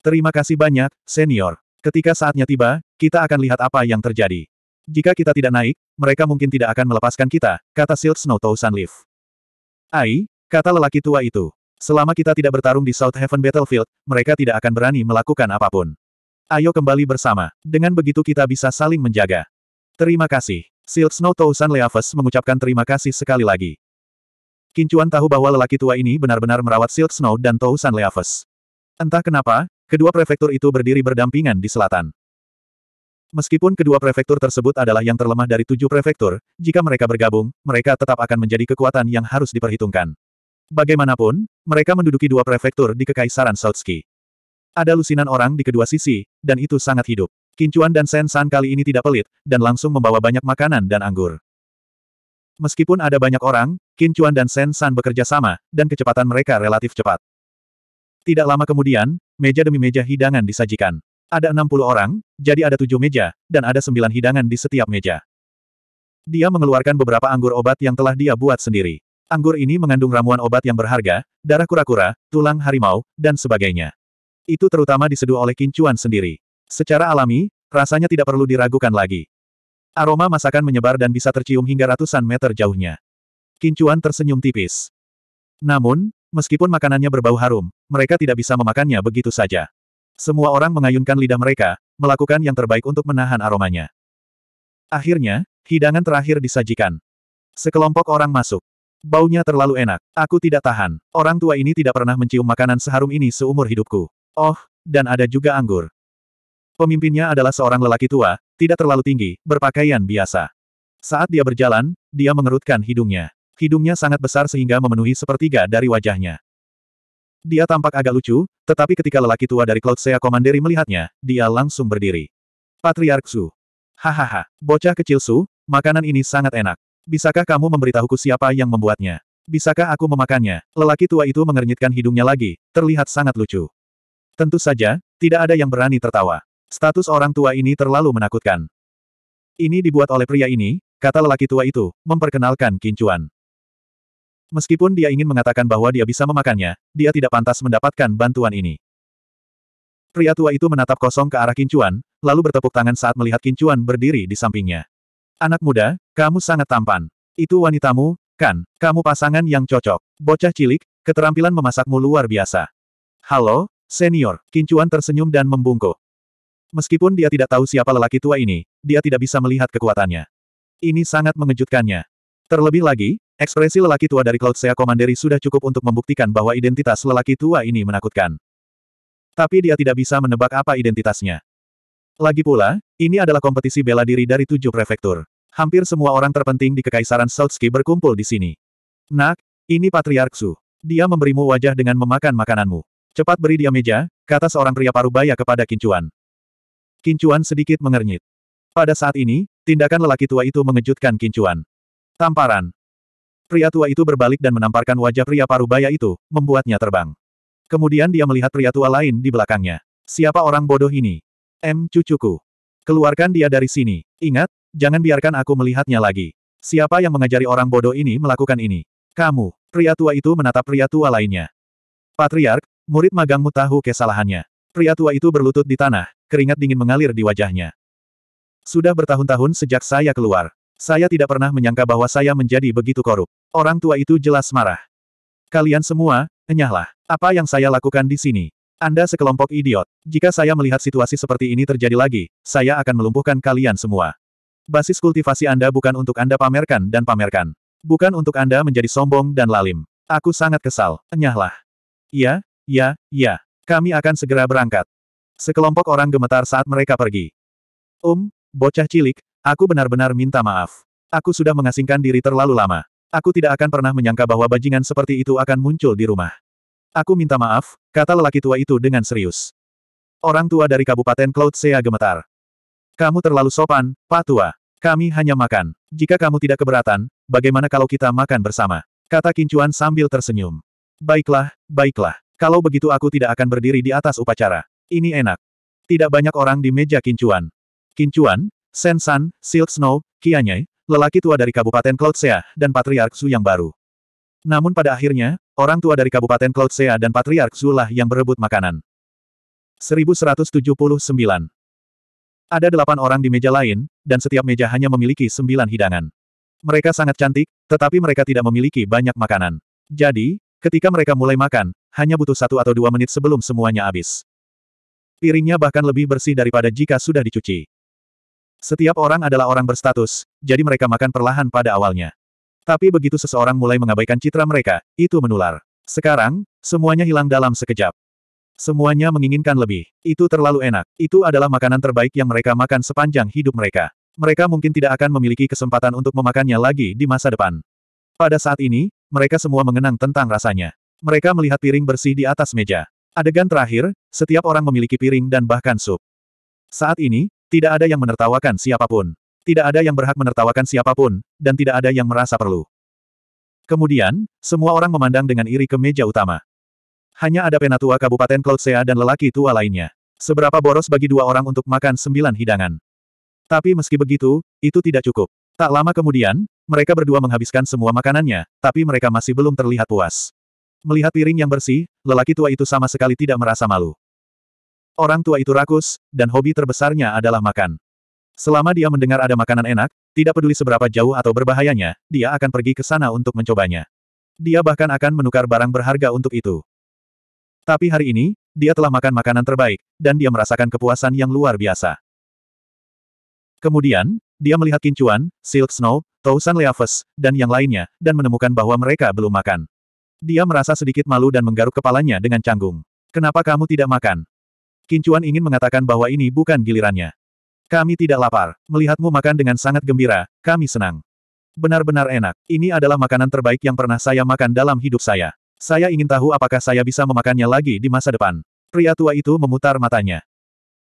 Terima kasih banyak, senior. Ketika saatnya tiba, kita akan lihat apa yang terjadi. Jika kita tidak naik, mereka mungkin tidak akan melepaskan kita, kata Silt Snow Thousand Leaf. Ai, kata lelaki tua itu. Selama kita tidak bertarung di South Heaven Battlefield, mereka tidak akan berani melakukan apapun. Ayo kembali bersama. Dengan begitu kita bisa saling menjaga. Terima kasih. Silt Snow Thousand Leaves mengucapkan terima kasih sekali lagi. Kincuan tahu bahwa lelaki tua ini benar-benar merawat Silk Snow dan Tou San Leaves. Entah kenapa, kedua prefektur itu berdiri berdampingan di selatan. Meskipun kedua prefektur tersebut adalah yang terlemah dari tujuh prefektur, jika mereka bergabung, mereka tetap akan menjadi kekuatan yang harus diperhitungkan. Bagaimanapun, mereka menduduki dua prefektur di Kekaisaran Southski. Ada lusinan orang di kedua sisi, dan itu sangat hidup. Kincuan dan Sen San kali ini tidak pelit, dan langsung membawa banyak makanan dan anggur. Meskipun ada banyak orang, Qin Chuan dan Shen San bekerja sama, dan kecepatan mereka relatif cepat. Tidak lama kemudian, meja demi meja hidangan disajikan. Ada 60 orang, jadi ada tujuh meja, dan ada sembilan hidangan di setiap meja. Dia mengeluarkan beberapa anggur obat yang telah dia buat sendiri. Anggur ini mengandung ramuan obat yang berharga, darah kura-kura, tulang harimau, dan sebagainya. Itu terutama diseduh oleh Qin Chuan sendiri. Secara alami, rasanya tidak perlu diragukan lagi. Aroma masakan menyebar dan bisa tercium hingga ratusan meter jauhnya. Kincuan tersenyum tipis. Namun, meskipun makanannya berbau harum, mereka tidak bisa memakannya begitu saja. Semua orang mengayunkan lidah mereka, melakukan yang terbaik untuk menahan aromanya. Akhirnya, hidangan terakhir disajikan. Sekelompok orang masuk. Baunya terlalu enak. Aku tidak tahan. Orang tua ini tidak pernah mencium makanan seharum ini seumur hidupku. Oh, dan ada juga anggur. Pemimpinnya adalah seorang lelaki tua, tidak terlalu tinggi, berpakaian biasa. Saat dia berjalan, dia mengerutkan hidungnya. Hidungnya sangat besar sehingga memenuhi sepertiga dari wajahnya. Dia tampak agak lucu, tetapi ketika lelaki tua dari Cloud Sea Komanderi melihatnya, dia langsung berdiri. Patriark Su. Hahaha, bocah kecil Su, makanan ini sangat enak. Bisakah kamu memberitahuku siapa yang membuatnya? Bisakah aku memakannya? Lelaki tua itu mengernyitkan hidungnya lagi, terlihat sangat lucu. Tentu saja, tidak ada yang berani tertawa. Status orang tua ini terlalu menakutkan. Ini dibuat oleh pria ini, kata lelaki tua itu, memperkenalkan kincuan. Meskipun dia ingin mengatakan bahwa dia bisa memakannya, dia tidak pantas mendapatkan bantuan ini. Pria tua itu menatap kosong ke arah kincuan, lalu bertepuk tangan saat melihat kincuan berdiri di sampingnya. Anak muda, kamu sangat tampan. Itu wanitamu, kan? Kamu pasangan yang cocok. Bocah cilik, keterampilan memasakmu luar biasa. Halo, senior. Kincuan tersenyum dan membungkuk. Meskipun dia tidak tahu siapa lelaki tua ini, dia tidak bisa melihat kekuatannya. Ini sangat mengejutkannya. Terlebih lagi, ekspresi lelaki tua dari Cloud Sea Commandery sudah cukup untuk membuktikan bahwa identitas lelaki tua ini menakutkan. Tapi dia tidak bisa menebak apa identitasnya. Lagi pula, ini adalah kompetisi bela diri dari tujuh prefektur. Hampir semua orang terpenting di Kekaisaran Southski berkumpul di sini. Nak, ini Patriark Su. Dia memberimu wajah dengan memakan makananmu. Cepat beri dia meja, kata seorang pria parubaya kepada Kincuan. Kincuan sedikit mengernyit. Pada saat ini, tindakan lelaki tua itu mengejutkan Kincuan. Tamparan. Pria tua itu berbalik dan menamparkan wajah pria parubaya itu, membuatnya terbang. Kemudian dia melihat pria tua lain di belakangnya. Siapa orang bodoh ini? M. Cucuku. Keluarkan dia dari sini. Ingat, jangan biarkan aku melihatnya lagi. Siapa yang mengajari orang bodoh ini melakukan ini? Kamu. Pria tua itu menatap pria tua lainnya. Patriark, murid magangmu tahu kesalahannya. Pria tua itu berlutut di tanah, keringat dingin mengalir di wajahnya. Sudah bertahun-tahun sejak saya keluar. Saya tidak pernah menyangka bahwa saya menjadi begitu korup. Orang tua itu jelas marah. Kalian semua, enyahlah. Apa yang saya lakukan di sini? Anda sekelompok idiot. Jika saya melihat situasi seperti ini terjadi lagi, saya akan melumpuhkan kalian semua. Basis kultivasi Anda bukan untuk Anda pamerkan dan pamerkan. Bukan untuk Anda menjadi sombong dan lalim. Aku sangat kesal. Enyahlah. Ya, ya, ya. Kami akan segera berangkat. Sekelompok orang gemetar saat mereka pergi. um, bocah cilik, aku benar-benar minta maaf. Aku sudah mengasingkan diri terlalu lama. Aku tidak akan pernah menyangka bahwa bajingan seperti itu akan muncul di rumah. Aku minta maaf, kata lelaki tua itu dengan serius. Orang tua dari Kabupaten Cloud Sea gemetar. Kamu terlalu sopan, Pak Tua. Kami hanya makan. Jika kamu tidak keberatan, bagaimana kalau kita makan bersama? Kata Kincuan sambil tersenyum. Baiklah, baiklah. Kalau begitu aku tidak akan berdiri di atas upacara. Ini enak. Tidak banyak orang di meja kincuan. Kincuan, Sensan, Silk Snow, Kianye, lelaki tua dari Kabupaten Cloud dan Patriark Su yang baru. Namun pada akhirnya, orang tua dari Kabupaten Cloud dan Patriark Su lah yang berebut makanan. 1179 Ada delapan orang di meja lain, dan setiap meja hanya memiliki sembilan hidangan. Mereka sangat cantik, tetapi mereka tidak memiliki banyak makanan. Jadi, ketika mereka mulai makan, hanya butuh satu atau dua menit sebelum semuanya habis. Piringnya bahkan lebih bersih daripada jika sudah dicuci. Setiap orang adalah orang berstatus, jadi mereka makan perlahan pada awalnya. Tapi begitu seseorang mulai mengabaikan citra mereka, itu menular. Sekarang, semuanya hilang dalam sekejap. Semuanya menginginkan lebih. Itu terlalu enak. Itu adalah makanan terbaik yang mereka makan sepanjang hidup mereka. Mereka mungkin tidak akan memiliki kesempatan untuk memakannya lagi di masa depan. Pada saat ini, mereka semua mengenang tentang rasanya. Mereka melihat piring bersih di atas meja. Adegan terakhir, setiap orang memiliki piring dan bahkan sup. Saat ini, tidak ada yang menertawakan siapapun. Tidak ada yang berhak menertawakan siapapun, dan tidak ada yang merasa perlu. Kemudian, semua orang memandang dengan iri ke meja utama. Hanya ada penatua Kabupaten Klotsea dan lelaki tua lainnya. Seberapa boros bagi dua orang untuk makan sembilan hidangan. Tapi meski begitu, itu tidak cukup. Tak lama kemudian, mereka berdua menghabiskan semua makanannya, tapi mereka masih belum terlihat puas. Melihat piring yang bersih, lelaki tua itu sama sekali tidak merasa malu. Orang tua itu rakus, dan hobi terbesarnya adalah makan. Selama dia mendengar ada makanan enak, tidak peduli seberapa jauh atau berbahayanya, dia akan pergi ke sana untuk mencobanya. Dia bahkan akan menukar barang berharga untuk itu. Tapi hari ini, dia telah makan makanan terbaik, dan dia merasakan kepuasan yang luar biasa. Kemudian, dia melihat Kincuan, Silk Snow, Tousan Leaves, dan yang lainnya, dan menemukan bahwa mereka belum makan. Dia merasa sedikit malu dan menggaruk kepalanya dengan canggung. Kenapa kamu tidak makan? Kincuan ingin mengatakan bahwa ini bukan gilirannya. Kami tidak lapar. Melihatmu makan dengan sangat gembira, kami senang. Benar-benar enak. Ini adalah makanan terbaik yang pernah saya makan dalam hidup saya. Saya ingin tahu apakah saya bisa memakannya lagi di masa depan. Pria tua itu memutar matanya.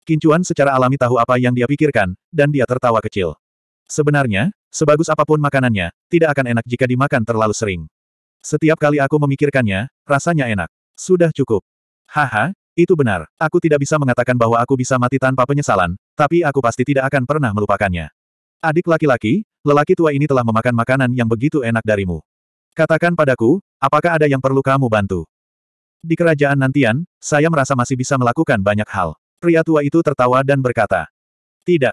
Kincuan secara alami tahu apa yang dia pikirkan, dan dia tertawa kecil. Sebenarnya, sebagus apapun makanannya, tidak akan enak jika dimakan terlalu sering. Setiap kali aku memikirkannya, rasanya enak. Sudah cukup. Haha, itu benar. Aku tidak bisa mengatakan bahwa aku bisa mati tanpa penyesalan, tapi aku pasti tidak akan pernah melupakannya. Adik laki-laki, lelaki tua ini telah memakan makanan yang begitu enak darimu. Katakan padaku, apakah ada yang perlu kamu bantu? Di kerajaan nantian, saya merasa masih bisa melakukan banyak hal. Pria tua itu tertawa dan berkata, Tidak.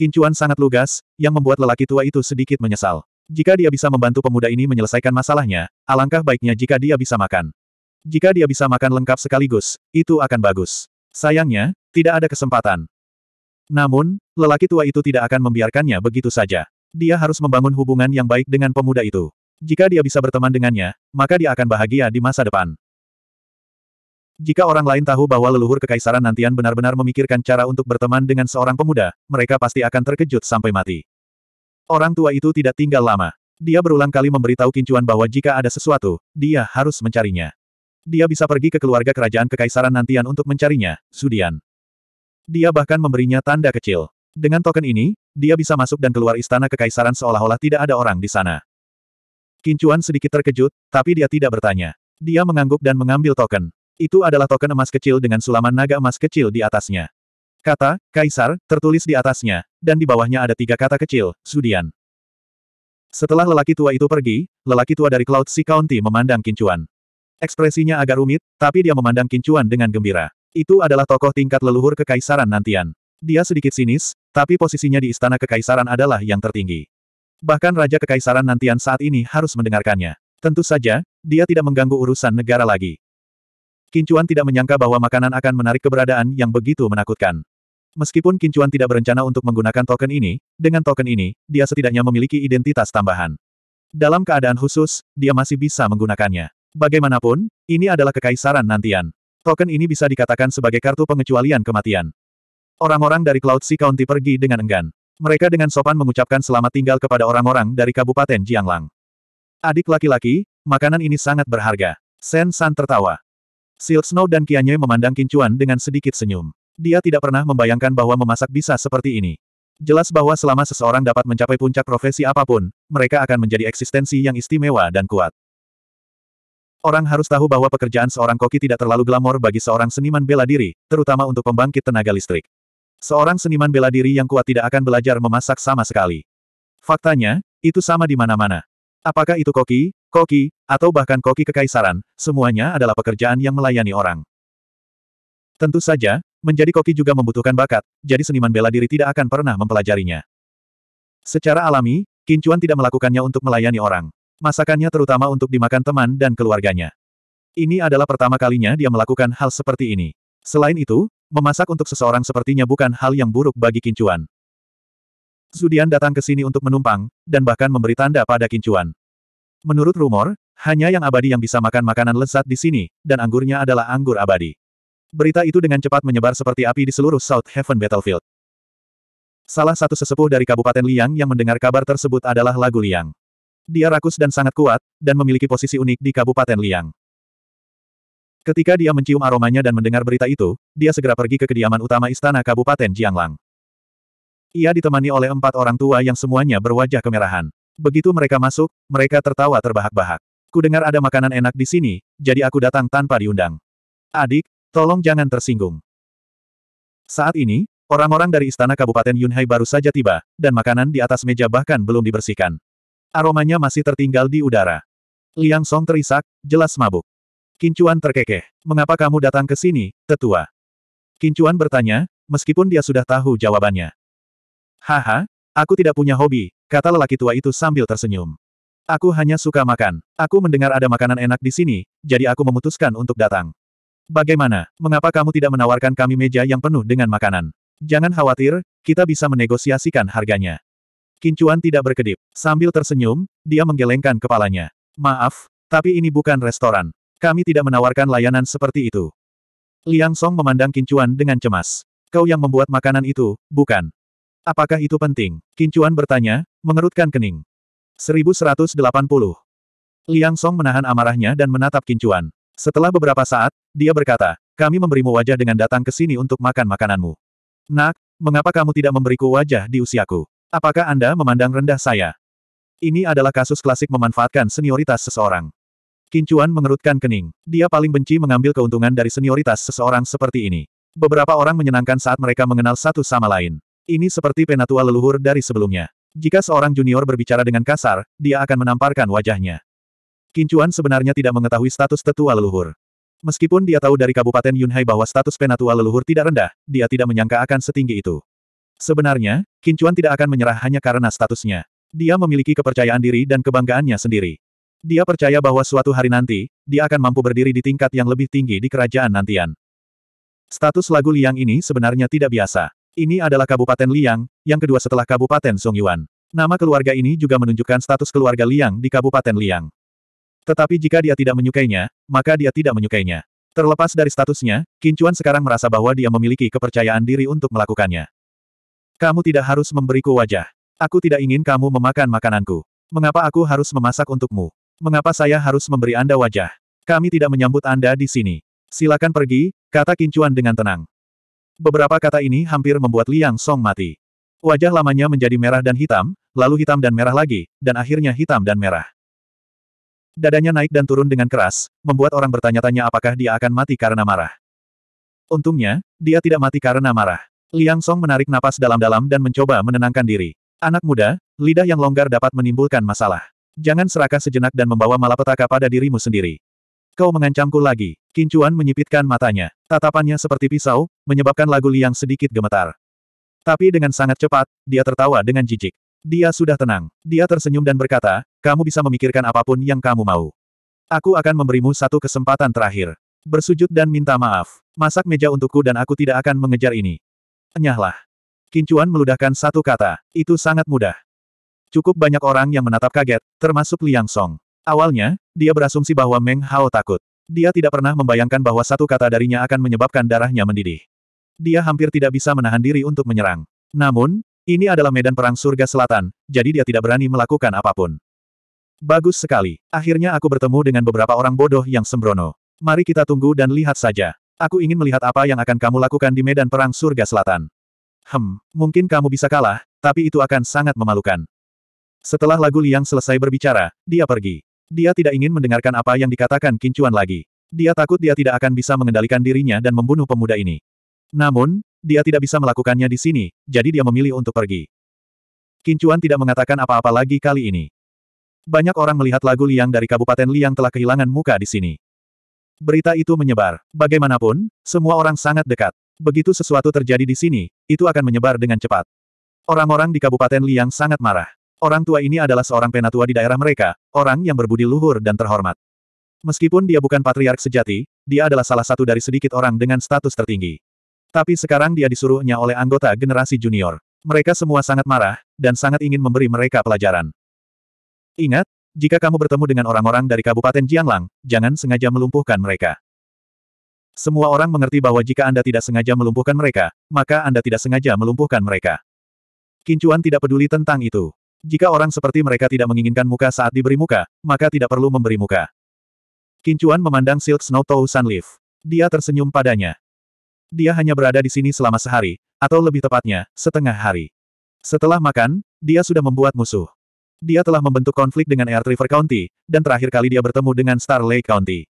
Kincuan sangat lugas, yang membuat lelaki tua itu sedikit menyesal. Jika dia bisa membantu pemuda ini menyelesaikan masalahnya, alangkah baiknya jika dia bisa makan. Jika dia bisa makan lengkap sekaligus, itu akan bagus. Sayangnya, tidak ada kesempatan. Namun, lelaki tua itu tidak akan membiarkannya begitu saja. Dia harus membangun hubungan yang baik dengan pemuda itu. Jika dia bisa berteman dengannya, maka dia akan bahagia di masa depan. Jika orang lain tahu bahwa leluhur kekaisaran nantian benar-benar memikirkan cara untuk berteman dengan seorang pemuda, mereka pasti akan terkejut sampai mati. Orang tua itu tidak tinggal lama. Dia berulang kali memberitahu Kincuan bahwa jika ada sesuatu, dia harus mencarinya. Dia bisa pergi ke keluarga kerajaan kekaisaran nantian untuk mencarinya, Sudian. Dia bahkan memberinya tanda kecil. Dengan token ini, dia bisa masuk dan keluar istana kekaisaran seolah-olah tidak ada orang di sana. Kincuan sedikit terkejut, tapi dia tidak bertanya. Dia mengangguk dan mengambil token. Itu adalah token emas kecil dengan sulaman naga emas kecil di atasnya. Kata, Kaisar, tertulis di atasnya, dan di bawahnya ada tiga kata kecil, Sudian. Setelah lelaki tua itu pergi, lelaki tua dari Cloud Sea County memandang Kincuan. Ekspresinya agak rumit, tapi dia memandang Kincuan dengan gembira. Itu adalah tokoh tingkat leluhur kekaisaran nantian. Dia sedikit sinis, tapi posisinya di istana kekaisaran adalah yang tertinggi. Bahkan Raja Kekaisaran nantian saat ini harus mendengarkannya. Tentu saja, dia tidak mengganggu urusan negara lagi. Kincuan tidak menyangka bahwa makanan akan menarik keberadaan yang begitu menakutkan. Meskipun Kincuan tidak berencana untuk menggunakan token ini, dengan token ini, dia setidaknya memiliki identitas tambahan. Dalam keadaan khusus, dia masih bisa menggunakannya. Bagaimanapun, ini adalah kekaisaran nantian. Token ini bisa dikatakan sebagai kartu pengecualian kematian. Orang-orang dari Cloud Sea County pergi dengan enggan. Mereka dengan sopan mengucapkan selamat tinggal kepada orang-orang dari Kabupaten Jianglang. Adik laki-laki, makanan ini sangat berharga. Sen San tertawa. Silk Snow dan Kianye memandang Kincuan dengan sedikit senyum. Dia tidak pernah membayangkan bahwa memasak bisa seperti ini. Jelas bahwa selama seseorang dapat mencapai puncak profesi apapun, mereka akan menjadi eksistensi yang istimewa dan kuat. Orang harus tahu bahwa pekerjaan seorang koki tidak terlalu glamor bagi seorang seniman bela diri, terutama untuk pembangkit tenaga listrik. Seorang seniman bela diri yang kuat tidak akan belajar memasak sama sekali. Faktanya, itu sama di mana-mana. Apakah itu koki, koki, atau bahkan koki kekaisaran, semuanya adalah pekerjaan yang melayani orang. Tentu saja, menjadi koki juga membutuhkan bakat, jadi seniman bela diri tidak akan pernah mempelajarinya. Secara alami, Kincuan tidak melakukannya untuk melayani orang. Masakannya terutama untuk dimakan teman dan keluarganya. Ini adalah pertama kalinya dia melakukan hal seperti ini. Selain itu, memasak untuk seseorang sepertinya bukan hal yang buruk bagi Kincuan. Zudian datang ke sini untuk menumpang, dan bahkan memberi tanda pada Kincuan. Menurut rumor, hanya yang abadi yang bisa makan makanan lezat di sini, dan anggurnya adalah anggur abadi. Berita itu dengan cepat menyebar seperti api di seluruh South Heaven Battlefield. Salah satu sesepuh dari Kabupaten Liang yang mendengar kabar tersebut adalah Lagu Liang. Dia rakus dan sangat kuat, dan memiliki posisi unik di Kabupaten Liang. Ketika dia mencium aromanya dan mendengar berita itu, dia segera pergi ke kediaman utama istana Kabupaten Jianglang. Ia ditemani oleh empat orang tua yang semuanya berwajah kemerahan. Begitu mereka masuk, mereka tertawa terbahak-bahak. Kudengar ada makanan enak di sini, jadi aku datang tanpa diundang. Adik, tolong jangan tersinggung. Saat ini, orang-orang dari istana Kabupaten Yunhai baru saja tiba, dan makanan di atas meja bahkan belum dibersihkan. Aromanya masih tertinggal di udara. Liang Song terisak, jelas mabuk. Kincuan terkekeh. Mengapa kamu datang ke sini, tetua? Kincuan bertanya, meskipun dia sudah tahu jawabannya. Haha, Aku tidak punya hobi, kata lelaki tua itu sambil tersenyum. Aku hanya suka makan. Aku mendengar ada makanan enak di sini, jadi aku memutuskan untuk datang. Bagaimana, mengapa kamu tidak menawarkan kami meja yang penuh dengan makanan? Jangan khawatir, kita bisa menegosiasikan harganya. Kincuan tidak berkedip. Sambil tersenyum, dia menggelengkan kepalanya. Maaf, tapi ini bukan restoran. Kami tidak menawarkan layanan seperti itu. Liang Song memandang Kincuan dengan cemas. Kau yang membuat makanan itu, bukan? Apakah itu penting? Kincuan bertanya, mengerutkan kening. 1180. Liang Song menahan amarahnya dan menatap Kincuan. Setelah beberapa saat, dia berkata, kami memberimu wajah dengan datang ke sini untuk makan makananmu. Nak, mengapa kamu tidak memberiku wajah di usiaku? Apakah Anda memandang rendah saya? Ini adalah kasus klasik memanfaatkan senioritas seseorang. Kincuan mengerutkan kening. Dia paling benci mengambil keuntungan dari senioritas seseorang seperti ini. Beberapa orang menyenangkan saat mereka mengenal satu sama lain. Ini seperti penatua leluhur dari sebelumnya. Jika seorang junior berbicara dengan kasar, dia akan menamparkan wajahnya. Kincuan sebenarnya tidak mengetahui status tetua leluhur. Meskipun dia tahu dari Kabupaten Yunhai bahwa status penatua leluhur tidak rendah, dia tidak menyangka akan setinggi itu. Sebenarnya, Kincuan tidak akan menyerah hanya karena statusnya. Dia memiliki kepercayaan diri dan kebanggaannya sendiri. Dia percaya bahwa suatu hari nanti, dia akan mampu berdiri di tingkat yang lebih tinggi di kerajaan nantian. Status lagu liang ini sebenarnya tidak biasa. Ini adalah Kabupaten Liang, yang kedua setelah Kabupaten Songyuan. Nama keluarga ini juga menunjukkan status keluarga Liang di Kabupaten Liang. Tetapi jika dia tidak menyukainya, maka dia tidak menyukainya. Terlepas dari statusnya, Kincuan sekarang merasa bahwa dia memiliki kepercayaan diri untuk melakukannya. Kamu tidak harus memberiku wajah. Aku tidak ingin kamu memakan makananku. Mengapa aku harus memasak untukmu? Mengapa saya harus memberi Anda wajah? Kami tidak menyambut Anda di sini. Silakan pergi, kata Kincuan dengan tenang. Beberapa kata ini hampir membuat Liang Song mati. Wajah lamanya menjadi merah dan hitam, lalu hitam dan merah lagi, dan akhirnya hitam dan merah. Dadanya naik dan turun dengan keras, membuat orang bertanya-tanya apakah dia akan mati karena marah. Untungnya, dia tidak mati karena marah. Liang Song menarik napas dalam-dalam dan mencoba menenangkan diri. Anak muda, lidah yang longgar dapat menimbulkan masalah. Jangan serakah sejenak dan membawa malapetaka pada dirimu sendiri. Kau mengancamku lagi. Kincuan menyipitkan matanya. Tatapannya seperti pisau, menyebabkan lagu Liang sedikit gemetar. Tapi dengan sangat cepat, dia tertawa dengan jijik. Dia sudah tenang. Dia tersenyum dan berkata, kamu bisa memikirkan apapun yang kamu mau. Aku akan memberimu satu kesempatan terakhir. Bersujud dan minta maaf. Masak meja untukku dan aku tidak akan mengejar ini. Enyahlah. Kincuan meludahkan satu kata. Itu sangat mudah. Cukup banyak orang yang menatap kaget, termasuk Liang Song. Awalnya, dia berasumsi bahwa Meng Hao takut. Dia tidak pernah membayangkan bahwa satu kata darinya akan menyebabkan darahnya mendidih dia hampir tidak bisa menahan diri untuk menyerang. Namun, ini adalah medan perang surga selatan, jadi dia tidak berani melakukan apapun. Bagus sekali. Akhirnya aku bertemu dengan beberapa orang bodoh yang sembrono. Mari kita tunggu dan lihat saja. Aku ingin melihat apa yang akan kamu lakukan di medan perang surga selatan. Hmm, mungkin kamu bisa kalah, tapi itu akan sangat memalukan. Setelah lagu Liang selesai berbicara, dia pergi. Dia tidak ingin mendengarkan apa yang dikatakan Kincuan lagi. Dia takut dia tidak akan bisa mengendalikan dirinya dan membunuh pemuda ini. Namun, dia tidak bisa melakukannya di sini, jadi dia memilih untuk pergi. Kincuan tidak mengatakan apa-apa lagi kali ini. Banyak orang melihat lagu liang dari Kabupaten Liang telah kehilangan muka di sini. Berita itu menyebar. Bagaimanapun, semua orang sangat dekat. Begitu sesuatu terjadi di sini, itu akan menyebar dengan cepat. Orang-orang di Kabupaten Liang sangat marah. Orang tua ini adalah seorang penatua di daerah mereka, orang yang berbudi luhur dan terhormat. Meskipun dia bukan patriark sejati, dia adalah salah satu dari sedikit orang dengan status tertinggi. Tapi sekarang dia disuruhnya oleh anggota generasi junior. Mereka semua sangat marah, dan sangat ingin memberi mereka pelajaran. Ingat, jika kamu bertemu dengan orang-orang dari Kabupaten Jianglang, jangan sengaja melumpuhkan mereka. Semua orang mengerti bahwa jika Anda tidak sengaja melumpuhkan mereka, maka Anda tidak sengaja melumpuhkan mereka. Kincuan tidak peduli tentang itu. Jika orang seperti mereka tidak menginginkan muka saat diberi muka, maka tidak perlu memberi muka. Kincuan memandang Silk Snow Tau Sun Dia tersenyum padanya. Dia hanya berada di sini selama sehari, atau lebih tepatnya, setengah hari. Setelah makan, dia sudah membuat musuh. Dia telah membentuk konflik dengan Air River County, dan terakhir kali dia bertemu dengan Star Lake County.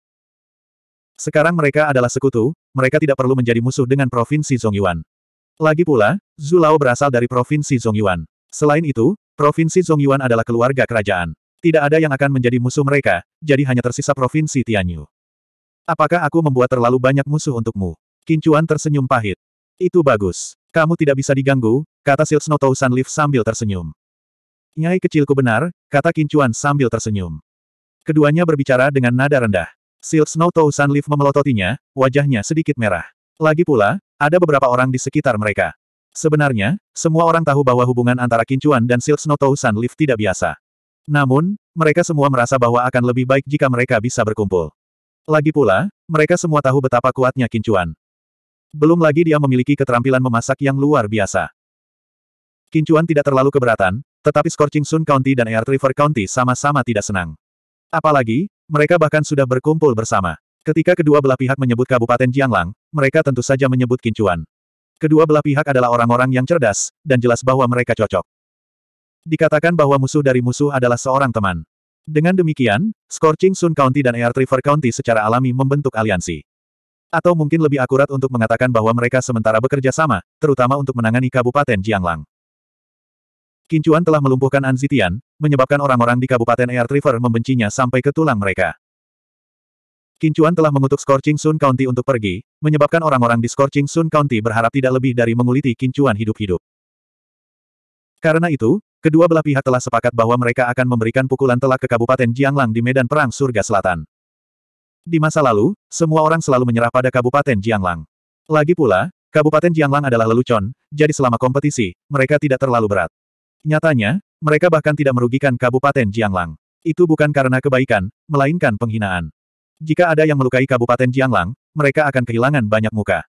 Sekarang mereka adalah sekutu, mereka tidak perlu menjadi musuh dengan Provinsi Zongyuan. Lagi pula, Zulao berasal dari Provinsi Zongyuan. Selain itu, Provinsi Zongyuan adalah keluarga kerajaan. Tidak ada yang akan menjadi musuh mereka, jadi hanya tersisa Provinsi Tianyu. Apakah aku membuat terlalu banyak musuh untukmu? Kincuan tersenyum pahit. Itu bagus. Kamu tidak bisa diganggu, kata Silsno Sanlif sambil tersenyum. Nyai kecilku benar, kata Kincuan sambil tersenyum. Keduanya berbicara dengan nada rendah. Silsno Sanlif memelototinya, wajahnya sedikit merah. Lagi pula, ada beberapa orang di sekitar mereka. Sebenarnya, semua orang tahu bahwa hubungan antara Kincuan dan Silsno Sanlif tidak biasa. Namun, mereka semua merasa bahwa akan lebih baik jika mereka bisa berkumpul. Lagi pula, mereka semua tahu betapa kuatnya Kincuan. Belum lagi dia memiliki keterampilan memasak yang luar biasa. Kincuan tidak terlalu keberatan, tetapi Scorching Sun County dan Air River County sama-sama tidak senang. Apalagi, mereka bahkan sudah berkumpul bersama. Ketika kedua belah pihak menyebut Kabupaten Jianglang, mereka tentu saja menyebut Kincuan. Kedua belah pihak adalah orang-orang yang cerdas, dan jelas bahwa mereka cocok. Dikatakan bahwa musuh dari musuh adalah seorang teman. Dengan demikian, Scorching Sun County dan Air River County secara alami membentuk aliansi. Atau mungkin lebih akurat untuk mengatakan bahwa mereka sementara bekerja sama, terutama untuk menangani Kabupaten Jianglang. Kincuan telah melumpuhkan Anzitian, menyebabkan orang-orang di Kabupaten Air River membencinya sampai ke tulang mereka. Kincuan telah mengutuk Scorching Sun County untuk pergi, menyebabkan orang-orang di Scorching Sun County berharap tidak lebih dari menguliti Kincuan hidup-hidup. Karena itu, kedua belah pihak telah sepakat bahwa mereka akan memberikan pukulan telak ke Kabupaten Jianglang di Medan Perang Surga Selatan. Di masa lalu, semua orang selalu menyerah pada Kabupaten Jianglang. Lagi pula, Kabupaten Jianglang adalah lelucon, jadi selama kompetisi, mereka tidak terlalu berat. Nyatanya, mereka bahkan tidak merugikan Kabupaten Jianglang. Itu bukan karena kebaikan, melainkan penghinaan. Jika ada yang melukai Kabupaten Jianglang, mereka akan kehilangan banyak muka.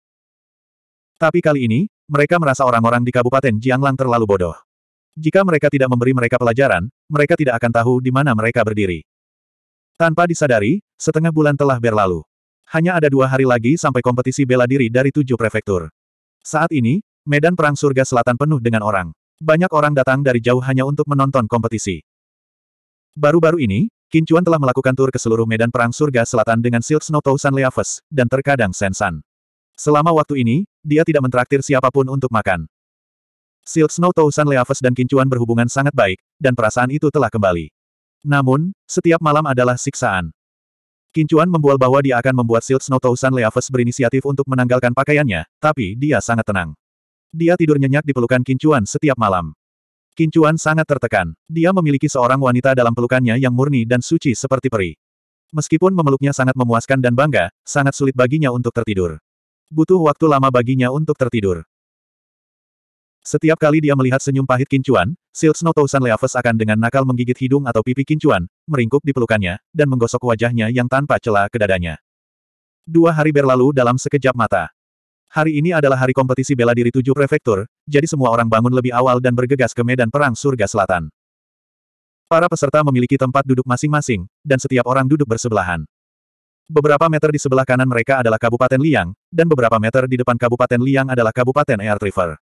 Tapi kali ini, mereka merasa orang-orang di Kabupaten Jianglang terlalu bodoh. Jika mereka tidak memberi mereka pelajaran, mereka tidak akan tahu di mana mereka berdiri. Tanpa disadari, setengah bulan telah berlalu. Hanya ada dua hari lagi sampai kompetisi bela diri dari tujuh prefektur. Saat ini, medan perang surga selatan penuh dengan orang. Banyak orang datang dari jauh hanya untuk menonton kompetisi. Baru-baru ini, Kincuan telah melakukan tur ke seluruh medan perang surga selatan dengan Silk Snow Tousan Leaves, dan terkadang Sensan. Selama waktu ini, dia tidak mentraktir siapapun untuk makan. Silk Snow Tousan Leaves dan Kincuan berhubungan sangat baik, dan perasaan itu telah kembali. Namun, setiap malam adalah siksaan. Kincuan membual bahwa dia akan membuat Silt Snow Tousan Leaves berinisiatif untuk menanggalkan pakaiannya, tapi dia sangat tenang. Dia tidur nyenyak di pelukan Kincuan setiap malam. Kincuan sangat tertekan. Dia memiliki seorang wanita dalam pelukannya yang murni dan suci seperti peri. Meskipun memeluknya sangat memuaskan dan bangga, sangat sulit baginya untuk tertidur. Butuh waktu lama baginya untuk tertidur. Setiap kali dia melihat senyum pahit Kincuan, Silt Snow Tousan Leaves akan dengan nakal menggigit hidung atau pipi Kincuan, meringkuk di pelukannya, dan menggosok wajahnya yang tanpa celah ke dadanya. Dua hari berlalu dalam sekejap mata. Hari ini adalah hari kompetisi bela diri tujuh prefektur, jadi semua orang bangun lebih awal dan bergegas ke medan perang surga selatan. Para peserta memiliki tempat duduk masing-masing, dan setiap orang duduk bersebelahan. Beberapa meter di sebelah kanan mereka adalah Kabupaten Liang, dan beberapa meter di depan Kabupaten Liang adalah Kabupaten Air River.